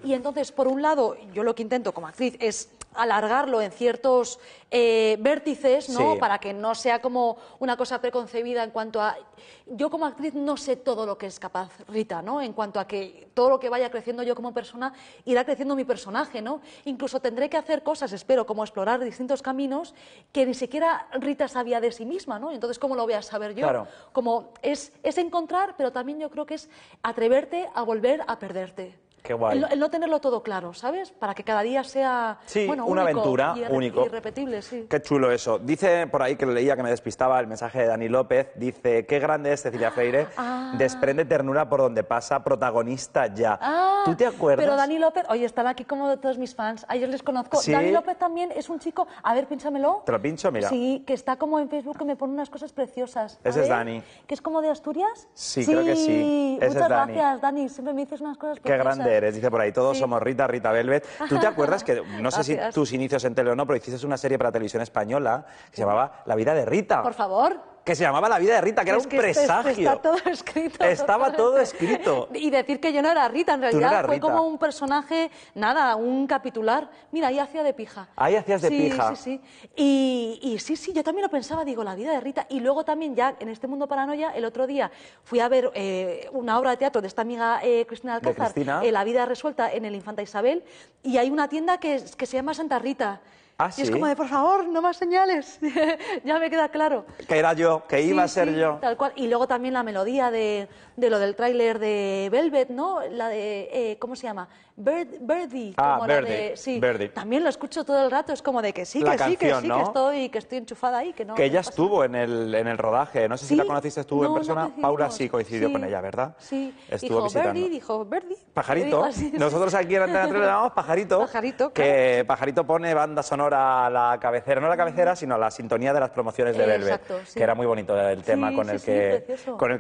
Y entonces, por un lado, yo lo que intento como actriz es alargarlo en ciertos eh, vértices, ¿no? Para que no sea como una cosa preconcebida en cuanto a... Yo como actriz no sé todo lo que es capaz Rita, ¿no? En cuanto a que todo lo que vaya creciendo yo como persona, irá creciendo mi personaje, ¿no? Incluso tendré que hacer cosas, espero, como explorar distintos caminos que ni siquiera Rita sabía de sí misma, ¿no? Entonces, ¿cómo lo voy a saber yo? Como es, es encontrar, pero también yo creo que es atreverte a volver a perderte. Qué guay. El, no tenerlo todo claro, ¿sabes? Para que cada día sea una único aventura, y único. irrepetible, sí. Qué chulo eso. Dice por ahí que lo leía que me despistaba el mensaje de Dani López. Dice, qué grande es Cecilia Freire. <laughs> Ah. Desprende ternura por donde pasa, protagonista ya. Ah, ¿Tú te acuerdas? Pero Dani López, oye, estaba aquí como de todos mis fans. Ayer les conozco. Dani López también es un chico. A ver, pínchamelo. Te lo pincho, mira. Sí, que está como en Facebook que me pone unas cosas preciosas. Ese es Dani. ¿Que es como de Asturias? Sí, creo que sí. Muchas gracias, Dani. Siempre me dices unas cosas preciosas. Qué grande dice por ahí, todos somos Rita, Rita Velvet. ¿Tú te acuerdas que, no sé si tus inicios en tele o no, pero hiciste una serie para televisión española que se llamaba La vida de Rita? Por favor que se llamaba La vida de Rita, que era un este- este presagio. todo escrito. <laughs> Estaba todo escrito. Y decir que yo no era Rita, en realidad fue como un personaje, nada, un capitular. Mira, ahí hacía de pija. Ahí hacías de pija. Sí, sí, y, y, sí, sí, yo también lo pensaba, digo, La vida de Rita. Y luego también ya en este mundo paranoia, el otro día fui a ver eh, una obra de teatro de esta amiga eh, Cristina Alcázar, eh, La vida resuelta en el Infanta Isabel, y hay una tienda que, que se llama Santa Rita. ¿Ah, y es como de, por favor, no más señales, <laughs> ya me queda claro. Que era yo, que iba a ser yo. Tal cual. Y luego también la melodía de, lo del tráiler de Velvet, ¿no? La de, eh, ¿cómo se llama? Verdi ah, como sí, también lo escucho todo el rato, es como de que sí, que sí, que sí, que estoy, que estoy enchufada ahí, que no. Que ella estuvo en el, en el rodaje, no sé si la conociste Estuvo en persona, Paula sí coincidió con ella, ¿verdad? Sí, estuvo dijo visitando. dijo Verdi Pajarito, <laughs> nosotros aquí en Antena 3 le Pajarito, pajarito que Pajarito pone banda sonora a la cabecera, no a la cabecera, sino a la sintonía de las promociones de Belvedere, que era muy bonito el tema con, el que,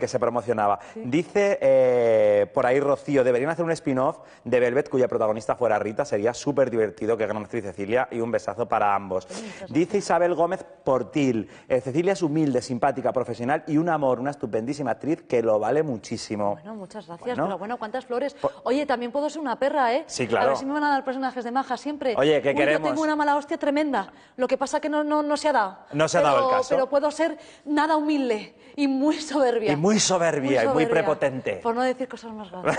se promocionaba. Dice eh, por ahí Rocío, deberían hacer un spin-off de Belvedere cuya protagonista fuera Rita, sería súper divertido que gran actriz Cecilia y un besazo para ambos. Dice Isabel Gómez Portil, eh, Cecilia es humilde, simpática, profesional y un amor, una estupendísima actriz que lo vale muchísimo. Bueno, muchas gracias, bueno. bueno, cuántas flores. Oye, también puedo ser una perra, ¿eh? Sí, claro. A ver si me van a dar personajes de maja siempre. Oye, que queremos? Yo tengo una mala hostia tremenda, lo que pasa que no, no, se ha dado. No se ha dado el caso. Pero puedo ser nada humilde y muy soberbia. Y muy soberbia, y muy prepotente. Por no decir cosas más graves.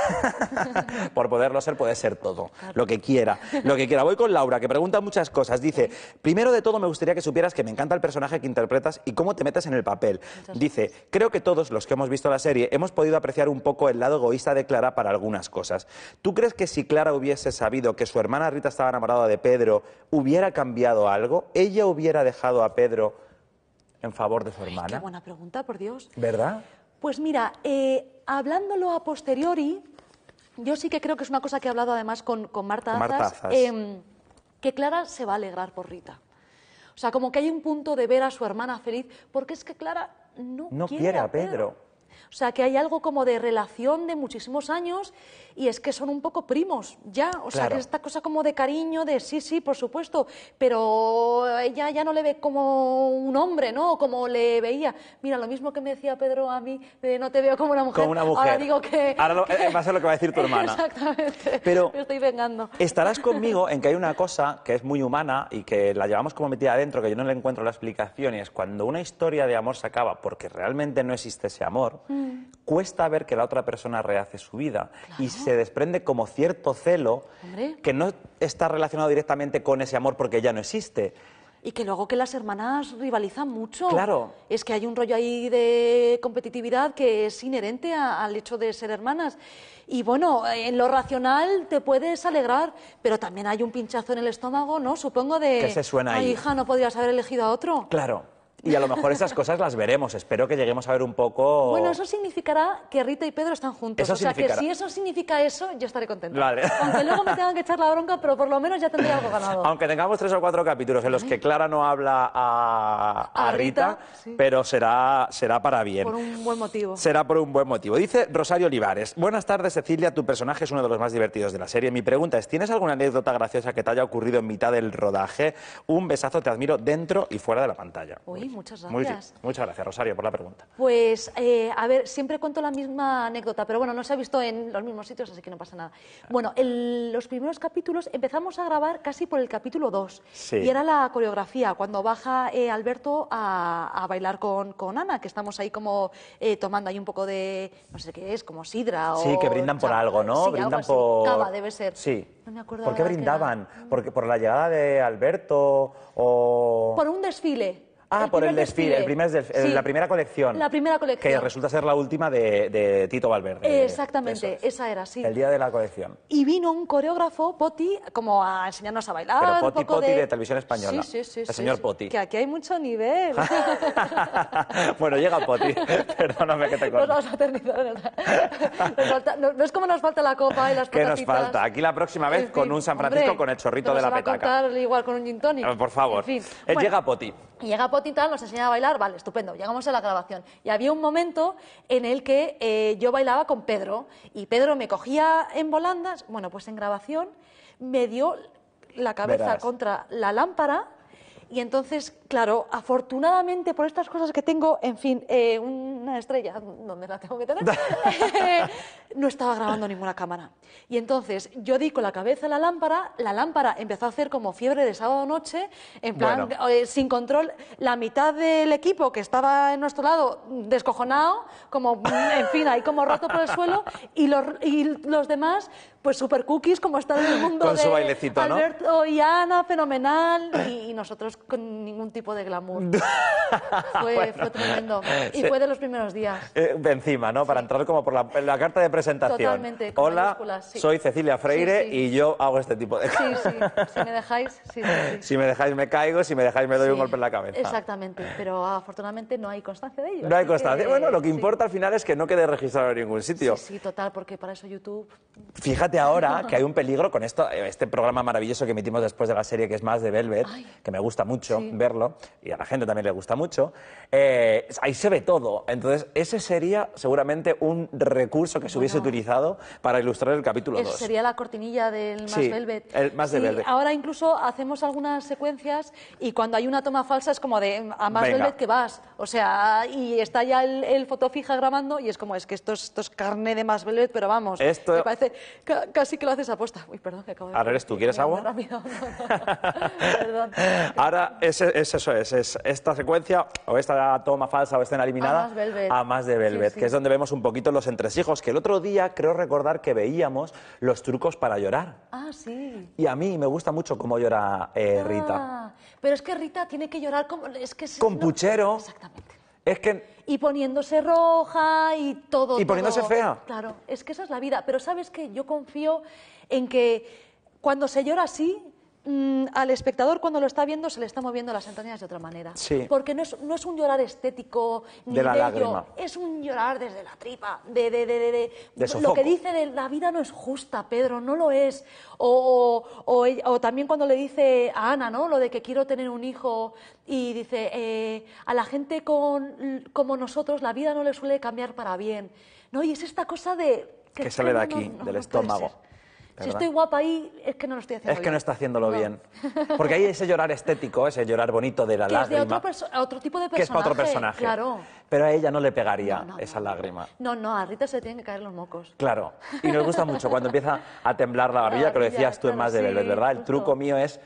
<laughs> por poderlo ser, puede ser todo, lo que quiera, lo que quiera. Voy con Laura, que pregunta muchas cosas. Dice, primero de todo me gustaría que supieras que me encanta el personaje que interpretas y cómo te metes en el papel. Dice, creo que todos los que hemos visto la serie hemos podido apreciar un poco el lado egoísta de Clara para algunas cosas. ¿Tú crees que si Clara hubiese sabido que su hermana Rita estaba enamorada de Pedro, hubiera cambiado algo? ¿Ella hubiera dejado a Pedro en favor de su hermana? qué buena pregunta, por Dios. ¿Verdad? Pues mira, eh, hablándolo a posteriori, yo sí que creo que es una cosa que he hablado además con, Marta, em, que Clara se va a alegrar por Rita. O sea, como que hay un punto de ver a su hermana feliz, porque es que Clara no, quiere, a Pedro. O sea, que hay algo como de relación de muchísimos años y es que son un poco primos ya. O sea, que esta cosa como de cariño, de sí, sí, por supuesto, pero ella ya no le ve como un hombre, ¿no? Como le veía. Mira, lo mismo que me decía Pedro a mí, no te veo como una mujer. Como una mujer. Ahora digo que... Ahora eh, va a ser lo que va a decir tu hermana. <laughs> Exactamente. Pero estoy vengando. Estarás conmigo en que hay una cosa que es muy humana y que la llevamos como metida adentro, que yo no le encuentro la explicación, y es cuando una historia de amor se acaba porque realmente no existe ese amor, mm cuesta ver que la otra persona rehace su vida y se desprende como cierto celo que no está relacionado directamente con ese amor porque ya no existe. Y que luego que las hermanas rivalizan mucho. Claro. Es que hay un rollo ahí de competitividad que es inherente al hecho de ser hermanas. Y bueno, en lo racional te puedes alegrar, pero también hay un pinchazo en el estómago, ¿no? Supongo de... Que se suena ahí. hija, no podrías haber elegido a otro. Claro y a lo mejor esas cosas las veremos. Espero que lleguemos a ver un poco. Bueno, eso significará que Rita y Pedro están juntos. o sea que si eso significa eso, yo estaré contenta. <laughs> Aunque luego me tengan que echar la bronca, pero por lo menos ya tendré algo ganado. Aunque tengamos tres o cuatro capítulos en los que Clara no habla a, a, Rita, pero será, será para bien. Por un buen motivo. Será por un buen motivo. Dice Rosario Olivares. Buenas tardes, Cecilia. Tu personaje es uno de los más divertidos de la serie. Mi pregunta es: ¿tienes alguna anécdota graciosa que te haya ocurrido en mitad del rodaje? Un besazo, te admiro dentro y fuera de la pantalla muchas gracias. muchas gracias, Rosario, por la pregunta. Pues, eh, a ver, siempre cuento la misma anécdota, pero bueno, no se ha visto en los mismos sitios, así que no pasa nada. Bueno, el, los primeros capítulos empezamos a grabar casi por el capítulo 2, y era la coreografía, cuando baja eh, Alberto a, bailar con, Ana, que estamos ahí como eh, tomando ahí un poco de, no sé qué es, como sidra sí, o... Sí, que brindan por algo, ¿no? brindan por... Cava, debe ser. Sí. No me acuerdo. ¿Por qué brindaban? Porque, ¿Por la llegada de Alberto o...? Por un desfile. Ah, por el desfile, El la primera colección. La primera colección. Que resulta ser la última de, Tito Valverde. Exactamente, esa era, sí. El día de la colección. Y vino un coreógrafo, Poti, como a enseñarnos a bailar. Pero Poti, un poco Poti de... Televisión Española. Sí, sí, sí. El señor Poti. Que aquí hay mucho nivel. <laughs> bueno, llega Poti. <laughs> Perdóname que te corte. Nos vamos a No, es como nos falta la copa y las ¿Qué nos falta? Aquí la próxima vez con un San Francisco con el chorrito de la petaca. A igual con un gin tonic. Por favor. Eh, llega Poti. Llega Poti nos enseñaba a bailar, vale, estupendo, llegamos a la grabación. Y había un momento en el que eh, yo bailaba con Pedro y Pedro me cogía en volandas, bueno, pues en grabación me dio la cabeza contra la lámpara y entonces, claro, afortunadamente por estas cosas que tengo, en fin, eh, una estrella, donde la tengo que tener, <laughs> eh, no estaba grabando ninguna cámara. Y entonces yo di con la cabeza la lámpara, la lámpara empezó a hacer como fiebre de sábado noche, en plan, eh, sin control, la mitad del equipo que estaba en nuestro lado descojonado, como, en fin, ahí como roto por el suelo, y los, y los demás pues super cookies, como está en el mundo con su bailecito, Alberto y Ana, fenomenal, y, nosotros con ningún tipo de glamour. <laughs> fue, fue, tremendo. Y fue de los primeros días. Eh, encima, ¿no? Para entrar como por la, carta de presentación. Totalmente. Hola, soy Cecilia Freire y yo hago este tipo de Sí, sí. Si me dejáis, sí, Si me dejáis me caigo, si me dejáis me doy un golpe en la cabeza. Exactamente, pero afortunadamente no hay constancia de ello. No hay constancia. bueno, lo que importa al final es que no quede registrado en ningún sitio. Sí, sí, total, porque para eso YouTube... Fíjate ahora que hay un peligro con esto, eh, este programa maravilloso que emitimos después de la serie, que es más de Velvet, que me gusta mucho verlo, y a la gente también le gusta mucho. Eh, ahí se ve todo. Entonces, ese sería seguramente un recurso que se hubiese utilizado para ilustrar el capítulo 2. Sería la cortinilla del más sí, Velvet. El más de Velvet. Ahora incluso hacemos algunas secuencias y cuando hay una toma falsa es como de mm, a más Velvet que vas. O sea, y está ya el, el fotofija grabando y es como, es que esto es, esto es carne de más Velvet, pero vamos. Esto... Me parece casi que lo haces aposta. Uy, perdón, que acabo de... Ahora eres tú, ¿quieres agua? Rápido. <laughs> Ahora es, eso, es, esta secuencia o esta toma falsa o escena eliminada a más, de Velvet, que es donde vemos un poquito los entresijos, que el otro día creo recordar que veíamos los trucos para llorar. Ah, sí. Y a mí me gusta mucho cómo llora eh, Rita. Ah, pero es que Rita tiene que llorar como... Es que, es con puchero. Exactamente. Y poniéndose roja y todo. Y poniéndose fea. Claro, es que esa es la vida. Pero sabes que yo confío en que cuando se llora así, Mm, al espectador cuando lo está viendo se le está moviendo las entrañas de otra manera. Porque no es, no es un llorar estético ni de es un llorar desde la tripa, de, lo que dice de la vida no es justa, Pedro, no lo es. O, o, también cuando le dice a Ana, ¿no? Lo de que quiero tener un hijo y dice, eh, a la gente con, como nosotros la vida no le suele cambiar para bien. ¿No? Y es esta cosa de... Que, sale de aquí, del estómago. Si estoy guapa ahí, es que no lo estoy haciendo Es que no está haciéndolo bien. Porque hay ese llorar estético, ese llorar bonito de la lágrima. Es de otro, tipo de personaje. Que es para otro personaje. Claro. Pero a ella no le pegaría esa lágrima. No, no, a Rita se tienen que caer los mocos. Claro. Y nos gusta mucho cuando empieza a temblar la barbilla, que lo decías tú en más de sí, ¿verdad? El truco mío es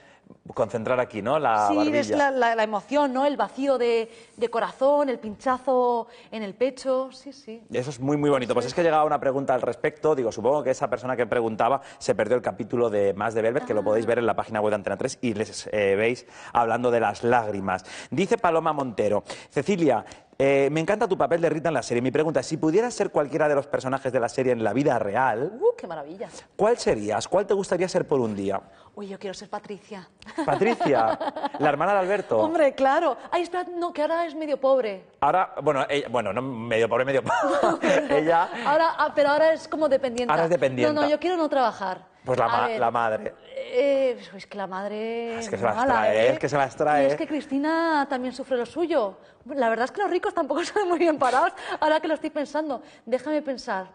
concentrar aquí, ¿no? La sí, la, emoción, ¿no? El vacío de, corazón, el pinchazo en el pecho, sí, sí. Eso es muy, muy bonito. Pues es que llegaba una pregunta al respecto, digo, supongo que esa persona que preguntaba se perdió el capítulo de Más de Velvet, que lo ah. podéis ver en la página web de Antena 3 y les eh, veis hablando de las lágrimas. Dice Paloma Montero, Cecilia, eh, me encanta tu papel de Rita en la serie. Mi pregunta es, si pudieras ser cualquiera de los personajes de la serie en la vida real... Uh, qué maravilla! ¿Cuál serías? ¿Cuál te gustaría ser por un día? Uy, yo quiero ser Patricia. ¿Patricia? ¿La hermana de Alberto? <laughs> Hombre, claro. Ay, espera, no, que ahora es medio pobre. Ahora, bueno, bueno no medio pobre, medio pobre. <laughs> ella... Ahora, ah, pero ahora es como dependiente. Ahora es dependiente. No, no, yo quiero no trabajar. Pues la, la madre. Eh, pues, es que la madre. Es que se ¿eh? las trae, es que es que Cristina también sufre lo suyo. La verdad es que los ricos tampoco <laughs> son muy bien parados, ahora que lo estoy pensando. Déjame pensar.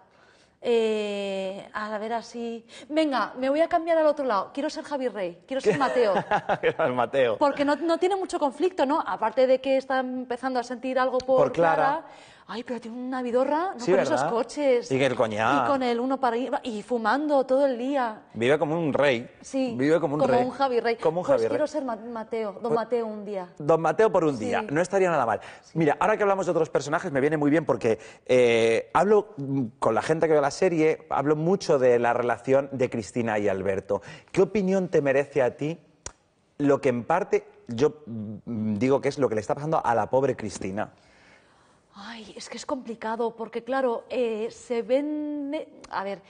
Eh, a ver, así. Venga, me voy a cambiar al otro lado. Quiero ser Javier Rey, quiero ser Mateo. <laughs> ser Mateo. Porque no, no, tiene mucho conflicto, ¿no? Aparte de que está empezando a sentir algo por, Clara ay, pero tiene una vidorra, no con esos coches. Y el Y con el uno para ir, y fumando todo el día. Vive como un rey. Sí. Vive como un como Un Javi rey. Como un pues quiero ser Mateo, don pues Mateo un día. Don Mateo por un día, no estaría nada mal. Mira, ahora que hablamos de otros personajes me viene muy bien porque eh, hablo con la gente que ve la serie, hablo mucho de la relación de Cristina y Alberto. ¿Qué opinión te merece a ti lo que en parte yo mm, digo que es lo que le está pasando a la pobre Cristina? Ay, es que es complicado porque, claro, eh, se vende, a ver,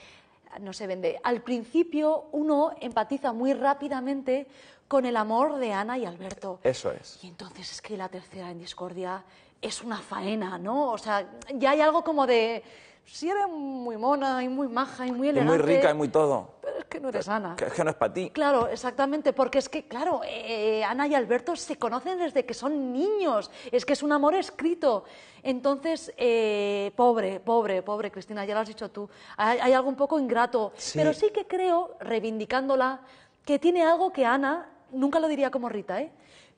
no se vende. Al principio uno empatiza muy rápidamente con el amor de Ana y Alberto. Eso es. Y entonces es que la tercera en discordia es una faena, ¿no? O sea, ya hay algo como de, si eres muy mona y muy maja y muy elegante... Y muy rica y muy todo es <laughs> que no eres Ana. es que no es para ti. Claro, exactamente, porque es que, claro, eh, eh, Ana y Alberto se conocen desde que son niños, es que es un amor escrito. Entonces, eh, pobre, pobre, pobre Cristina, ya lo has dicho tú, hay, algo un poco ingrato, pero sí que creo, reivindicándola, que tiene algo que Ana, nunca lo diría como Rita, ¿eh?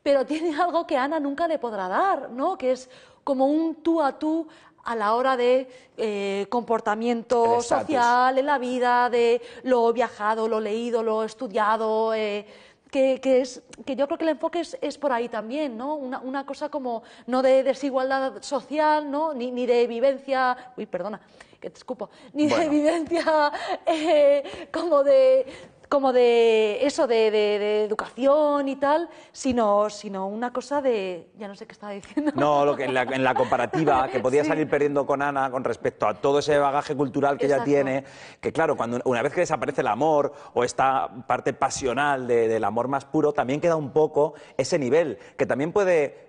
pero tiene algo que Ana nunca le podrá dar, ¿no? Que es como un tú a tú a la hora de eh, comportamiento social en la vida, de lo viajado, lo leído, lo estudiado. Eh, que, es, que yo creo que el enfoque es, por ahí también, ¿no? Una, una, cosa como no de desigualdad social, ¿no? Ni, de vivencia, uy, perdona, que te escupo, ni de vivencia <laughs> eh, como de, como de eso, de, educación y tal, sino, sino una cosa de. Ya no sé qué estaba diciendo. No, lo que en, la, comparativa <laughs> que podía salir perdiendo con Ana con respecto a todo ese bagaje cultural que ella tiene, que claro, cuando una vez que desaparece el amor o esta parte pasional del amor más puro, también queda un poco ese nivel, que también puede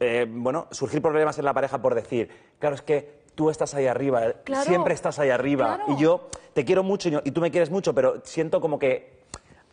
eh, bueno, surgir problemas en la pareja por decir, claro, es que tú estás ahí arriba, siempre estás ahí arriba. Y yo te quiero mucho y, tú me quieres mucho, pero siento como que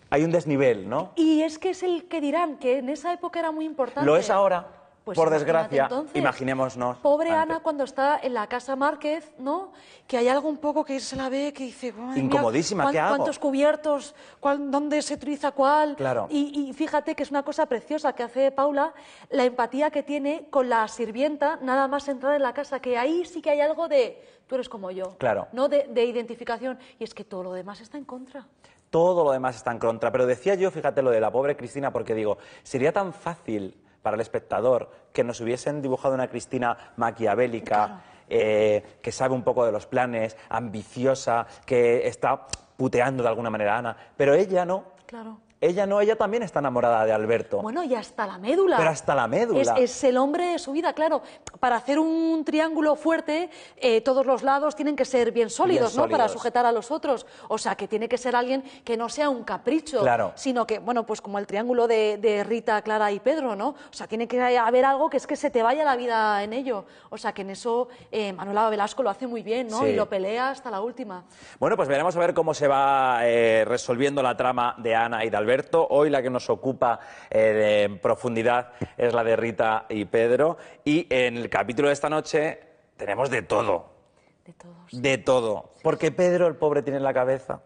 hay un desnivel, ¿no? Y es que es el que dirán, que en esa época era muy importante. Lo es ahora. Pues por desgracia, imaginémonos. Pobre Ana cuando está en la casa Márquez, ¿no? Que hay algo un poco que se la ve, que dice... Incomodísima, ¿qué hago? ¿Cuántos cubiertos? ¿Dónde se utiliza cuál? Claro. Y, fíjate que es una cosa preciosa que hace Paula, la empatía que tiene con la sirvienta nada más entrar en la casa, que ahí sí que hay algo de... Tú eres como yo. Claro. No de, de identificación. Y es que todo lo demás está en contra todo lo demás está en contra. Pero decía yo, fíjate lo de la pobre Cristina, porque digo, sería tan fácil para el espectador, que nos hubiesen dibujado una Cristina maquiavélica, eh, que sabe un poco de los planes, ambiciosa, que está puteando de alguna manera a Ana. Pero ella no. Claro. Ella no, ella también está enamorada de Alberto. Bueno, y hasta la médula. Pero hasta la médula. Es, el hombre de su vida, claro. Para hacer un triángulo fuerte, eh, todos los lados tienen que ser bien sólidos, ¿no? Para sujetar a los otros. O sea, que tiene que ser alguien que no sea un capricho, claro. sino que, bueno, pues como el triángulo de, Rita, Clara y Pedro, ¿no? O sea, tiene que haber algo que es que se te vaya la vida en ello. O sea, que en eso eh, Manuela Velasco lo hace muy bien, ¿no? Y lo pelea hasta la última. Bueno, pues veremos a ver cómo se va eh, resolviendo la trama de Ana y de Alberto Hoy la que nos ocupa en eh, profundidad es la de Rita y Pedro. Y en el capítulo de esta noche tenemos de todo. De, todo, de todo. Porque Pedro, el pobre, tiene la cabeza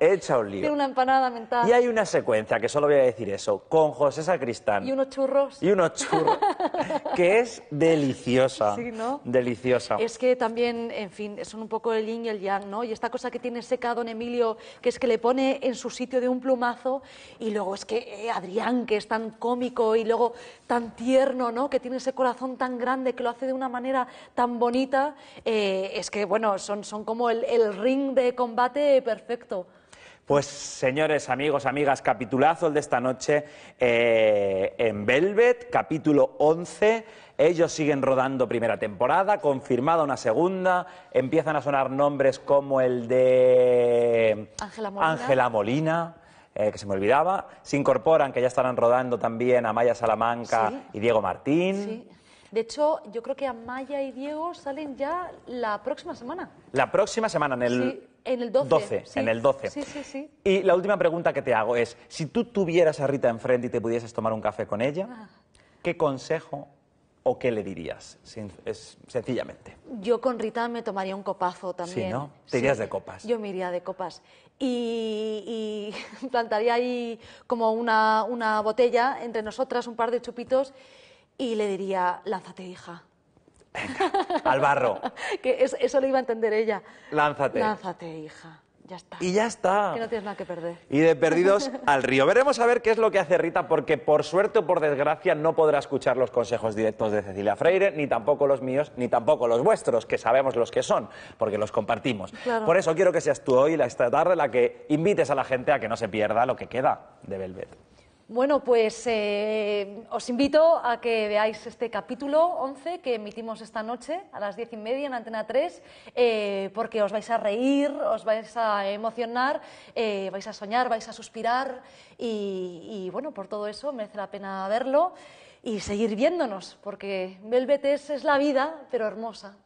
Hecha <laughs> un lío. Tiene una empanada mental. Y hay una secuencia, que solo voy a decir eso, con José Sacristán. Y unos churros. Y unos churros, <laughs> que es deliciosa. Sí, ¿no? Deliciosa. Es que también, en fin, son un poco el yin y el yang, ¿no? Y esta cosa que tiene secado en Emilio, que es que le pone en su sitio de un plumazo, y luego es que eh, Adrián, que es tan cómico y luego tan tierno, ¿no? Que tiene ese corazón tan grande, que lo hace de una manera tan bonita, eh, es que, bueno, son, son como el ring de combate perfecto perfecto. Pues señores, amigos, amigas, capitulazo el de esta noche eh, en Velvet, capítulo 11. Ellos siguen rodando primera temporada, confirmada una segunda. Empiezan a sonar nombres como el de Ángela Molina, eh, que se me olvidaba. Se incorporan, que ya estarán rodando también Amaya Salamanca y Diego Martín. Sí. De hecho, yo creo que Amaya y Diego salen ya la próxima semana. La próxima semana, en el... En el 12. En el 12. Sí, sí, sí. Y la última pregunta que te hago es, si tú tuvieras a Rita enfrente y te pudieses tomar un café con ella, ah. ¿qué consejo o qué le dirías? sencillamente. Yo con Rita me tomaría un copazo también. Sí, ¿no? Te irías de copas. Yo me iría de copas. Y, <laughs> plantaría ahí como una, una botella entre nosotras, un par de chupitos, y le diría, lánzate, hija al barro. <laughs> que eso, lo iba a entender ella. Lánzate. Lánzate, hija. Ya está. Y ya está. Que no tienes nada que perder. Y de perdidos <laughs> al río. Veremos a ver qué es lo que hace Rita, porque por suerte o por desgracia no podrá escuchar los consejos directos de Cecilia Freire, ni tampoco los míos, ni tampoco los vuestros, que sabemos los que son, porque los compartimos. Por eso quiero que seas tú hoy, esta tarde, la que invites a la gente a que no se pierda lo que queda de Belvedere. Bueno, pues eh, os invito a que veáis este capítulo 11 que emitimos esta noche a las diez y media en Antena 3, eh, porque os vais a reír, os vais a emocionar, eh, vais a soñar, vais a suspirar y, bueno, por todo eso merece la pena verlo y seguir viéndonos, porque Velvet es la vida, pero hermosa.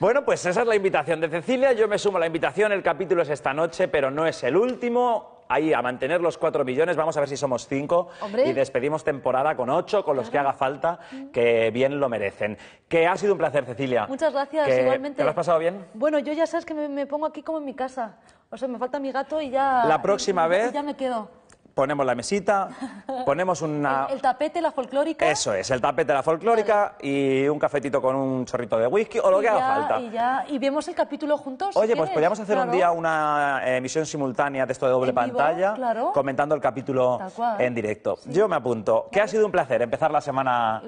Bueno, pues esa es la invitación de Cecilia. Yo me sumo a la invitación. El capítulo es esta noche, pero no es el último ahí a mantener los cuatro millones, vamos a ver si somos cinco y despedimos temporada con ocho, con los que haga falta, mm. que bien lo merecen. Que ha sido un placer, Cecilia. Muchas gracias, igualmente. ¿Te lo has pasado bien? Bueno, yo ya sabes que me, pongo aquí como en mi casa. O sea, me falta mi gato y ya... La próxima vez... Ya me quedo ponemos la mesita, <laughs> ponemos una... El, tapete, la folclórica. Eso es, el tapete, la folclórica y un cafetito con un chorrito de whisky o lo que haga falta. Y, vemos el capítulo juntos. Oye, pues podríamos hacer un día una eh, emisión simultánea de esto de doble pantalla, comentando el capítulo en directo. Yo me apunto. Que ha sido un placer empezar la semana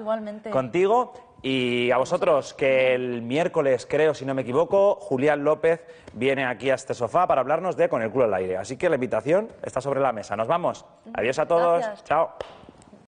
contigo y a vosotros, que el miércoles, creo, si no me equivoco, Julián López viene aquí a este sofá para hablarnos de Con el culo al aire. Así que la invitación está sobre la mesa. Nos vamos. Adiós a todos. Chao.